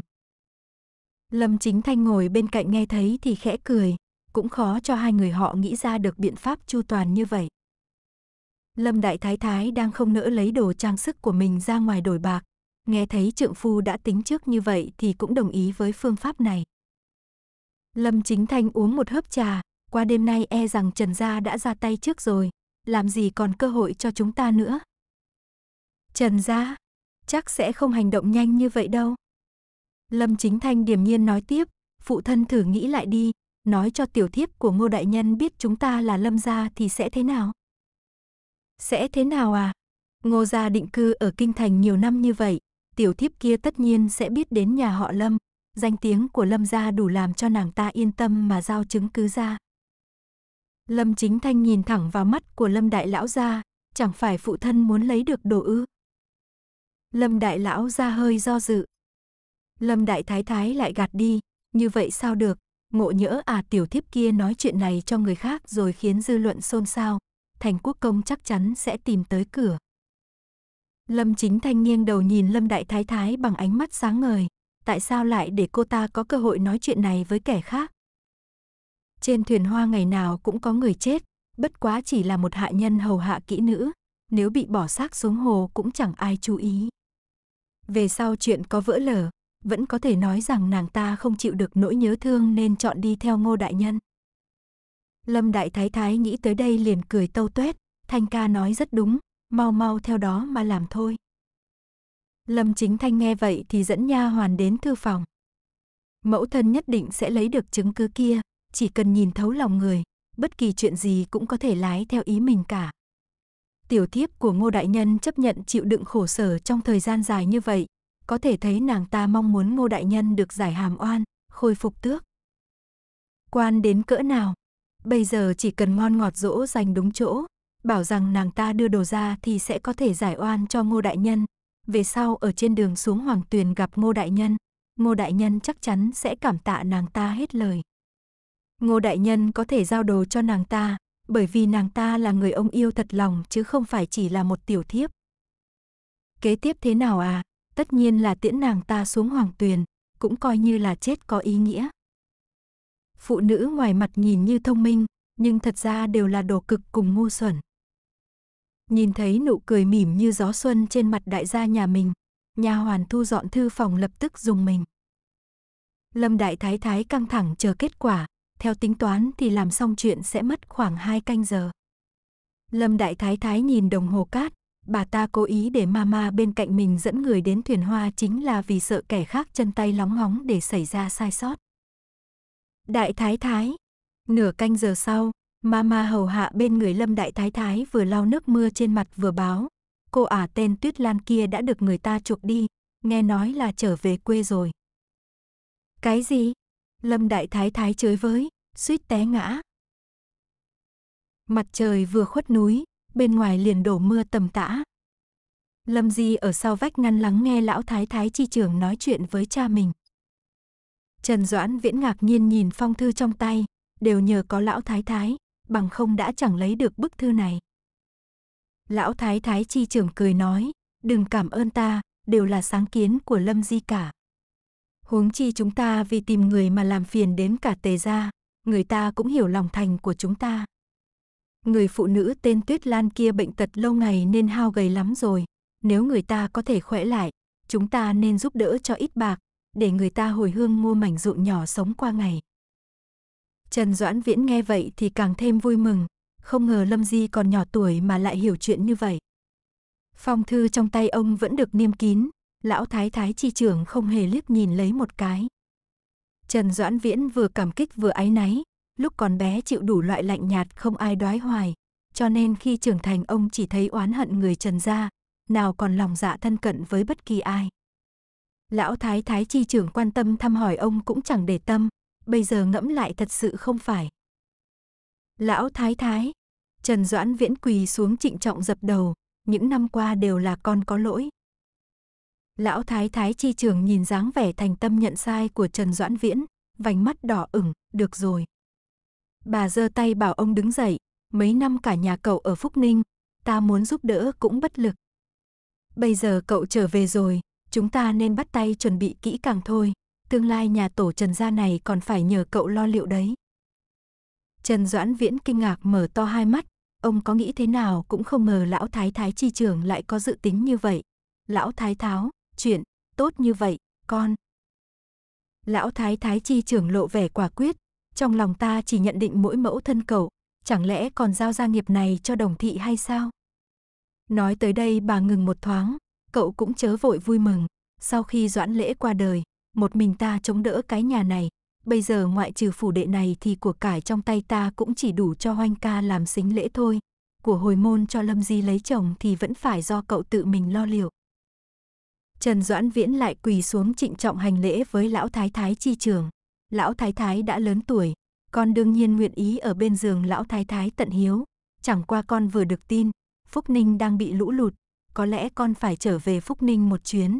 Lâm Chính Thanh ngồi bên cạnh nghe thấy thì khẽ cười, cũng khó cho hai người họ nghĩ ra được biện pháp chu toàn như vậy. Lâm Đại Thái Thái đang không nỡ lấy đồ trang sức của mình ra ngoài đổi bạc, nghe thấy trượng phu đã tính trước như vậy thì cũng đồng ý với phương pháp này. Lâm Chính Thanh uống một hớp trà, qua đêm nay e rằng Trần Gia đã ra tay trước rồi, làm gì còn cơ hội cho chúng ta nữa. Trần Gia, chắc sẽ không hành động nhanh như vậy đâu. Lâm Chính Thanh điềm nhiên nói tiếp, phụ thân thử nghĩ lại đi, nói cho tiểu thiếp của Ngô Đại Nhân biết chúng ta là Lâm Gia thì sẽ thế nào? Sẽ thế nào à? Ngô Gia định cư ở Kinh Thành nhiều năm như vậy, tiểu thiếp kia tất nhiên sẽ biết đến nhà họ Lâm, danh tiếng của Lâm gia đủ làm cho nàng ta yên tâm mà giao chứng cứ ra. Lâm Chính Thanh nhìn thẳng vào mắt của Lâm đại lão gia, chẳng phải phụ thân muốn lấy được đồ ư? Lâm đại lão gia hơi do dự. Lâm đại thái thái lại gạt đi, như vậy sao được, ngộ nhỡ à tiểu thiếp kia nói chuyện này cho người khác rồi khiến dư luận xôn xao, thành quốc công chắc chắn sẽ tìm tới cửa. Lâm Chính Thanh nghiêng đầu nhìn Lâm Đại Thái Thái bằng ánh mắt sáng ngời. Tại sao lại để cô ta có cơ hội nói chuyện này với kẻ khác? Trên thuyền hoa ngày nào cũng có người chết, bất quá chỉ là một hạ nhân hầu hạ kỹ nữ, nếu bị bỏ xác xuống hồ cũng chẳng ai chú ý. Về sau chuyện có vỡ lở, vẫn có thể nói rằng nàng ta không chịu được nỗi nhớ thương nên chọn đi theo ngô đại nhân. Lâm Đại Thái Thái nghĩ tới đây liền cười tâu tuét, Thanh ca nói rất đúng, mau mau theo đó mà làm thôi. Lâm Chính Thanh nghe vậy thì dẫn nha hoàn đến thư phòng. Mẫu thân nhất định sẽ lấy được chứng cứ kia, chỉ cần nhìn thấu lòng người, bất kỳ chuyện gì cũng có thể lái theo ý mình cả. Tiểu thiếp của Ngô Đại Nhân chấp nhận chịu đựng khổ sở trong thời gian dài như vậy, có thể thấy nàng ta mong muốn Ngô Đại Nhân được giải hàm oan, khôi phục tước. Quan đến cỡ nào? Bây giờ chỉ cần ngon ngọt dỗ dành đúng chỗ, bảo rằng nàng ta đưa đồ ra thì sẽ có thể giải oan cho Ngô Đại Nhân. Về sau ở trên đường xuống Hoàng Tuyền gặp Ngô Đại Nhân, Ngô Đại Nhân chắc chắn sẽ cảm tạ nàng ta hết lời. Ngô Đại Nhân có thể giao đồ cho nàng ta, bởi vì nàng ta là người ông yêu thật lòng chứ không phải chỉ là một tiểu thiếp. Kế tiếp thế nào à? Tất nhiên là tiễn nàng ta xuống Hoàng Tuyền, cũng coi như là chết có ý nghĩa. Phụ nữ ngoài mặt nhìn như thông minh, nhưng thật ra đều là đồ cực cùng ngu xuẩn. Nhìn thấy nụ cười mỉm như gió xuân trên mặt đại gia nhà mình, nhà hoàn thu dọn thư phòng lập tức dùng mình. Lâm Đại Thái Thái căng thẳng chờ kết quả, theo tính toán thì làm xong chuyện sẽ mất khoảng 2 canh giờ. Lâm Đại Thái Thái nhìn đồng hồ cát, bà ta cố ý để mama bên cạnh mình dẫn người đến thuyền hoa chính là vì sợ kẻ khác chân tay lóng ngóng để xảy ra sai sót. Đại Thái Thái, nửa canh giờ sau, Mama hầu hạ bên người Lâm Đại Thái Thái vừa lau nước mưa trên mặt vừa báo. Cô ả tên Tuyết Lan kia đã được người ta chuộc đi, nghe nói là trở về quê rồi. Cái gì? Lâm Đại Thái Thái chới với, suýt té ngã. Mặt trời vừa khuất núi, bên ngoài liền đổ mưa tầm tã. Lâm Di ở sau vách ngăn lắng nghe lão thái thái chi trưởng nói chuyện với cha mình. Trần Doãn Viễn ngạc nhiên nhìn phong thư trong tay, đều nhờ có lão thái thái, bằng không đã chẳng lấy được bức thư này. Lão Thái Thái Chi trưởng cười nói, đừng cảm ơn ta, đều là sáng kiến của Lâm Di cả. Huống chi chúng ta vì tìm người mà làm phiền đến cả tề gia, người ta cũng hiểu lòng thành của chúng ta. Người phụ nữ tên Tuyết Lan kia bệnh tật lâu ngày nên hao gầy lắm rồi, nếu người ta có thể khỏe lại, chúng ta nên giúp đỡ cho ít bạc, để người ta hồi hương mua mảnh ruộng nhỏ sống qua ngày. Trần Doãn Viễn nghe vậy thì càng thêm vui mừng, không ngờ Lâm Di còn nhỏ tuổi mà lại hiểu chuyện như vậy. Phong thư trong tay ông vẫn được niêm kín, lão thái thái chi trưởng không hề liếc nhìn lấy một cái. Trần Doãn Viễn vừa cảm kích vừa áy náy, lúc còn bé chịu đủ loại lạnh nhạt không ai đoái hoài, cho nên khi trưởng thành ông chỉ thấy oán hận người Trần gia, nào còn lòng dạ thân cận với bất kỳ ai. Lão thái thái chi trưởng quan tâm thăm hỏi ông cũng chẳng để tâm, bây giờ ngẫm lại thật sự không phải. Lão Thái Thái, Trần Doãn Viễn quỳ xuống trịnh trọng dập đầu, những năm qua đều là con có lỗi. Lão Thái Thái chi trường nhìn dáng vẻ thành tâm nhận sai của Trần Doãn Viễn, vành mắt đỏ ửng, được rồi. Bà giơ tay bảo ông đứng dậy, mấy năm cả nhà cậu ở Phúc Ninh, ta muốn giúp đỡ cũng bất lực. Bây giờ cậu trở về rồi, chúng ta nên bắt tay chuẩn bị kỹ càng thôi tương lai nhà tổ Trần gia này còn phải nhờ cậu lo liệu đấy. Trần Doãn Viễn kinh ngạc mở to hai mắt, ông có nghĩ thế nào cũng không ngờ lão thái thái chi trưởng lại có dự tính như vậy. Lão thái tháo, chuyện, tốt như vậy, con. Lão thái thái chi trưởng lộ vẻ quả quyết, trong lòng ta chỉ nhận định mỗi mẫu thân cậu, chẳng lẽ còn giao gia nghiệp này cho đồng thị hay sao? Nói tới đây bà ngừng một thoáng, cậu cũng chớ vội vui mừng, sau khi doãn lễ qua đời, một mình ta chống đỡ cái nhà này, bây giờ ngoại trừ phủ đệ này thì của cải trong tay ta cũng chỉ đủ cho hoanh ca làm xính lễ thôi. Của hồi môn cho Lâm Di lấy chồng thì vẫn phải do cậu tự mình lo liệu. Trần Doãn Viễn lại quỳ xuống trịnh trọng hành lễ với lão thái thái chi trường. Lão thái thái đã lớn tuổi, con đương nhiên nguyện ý ở bên giường lão thái thái tận hiếu. Chẳng qua con vừa được tin, Phúc Ninh đang bị lũ lụt, có lẽ con phải trở về Phúc Ninh một chuyến.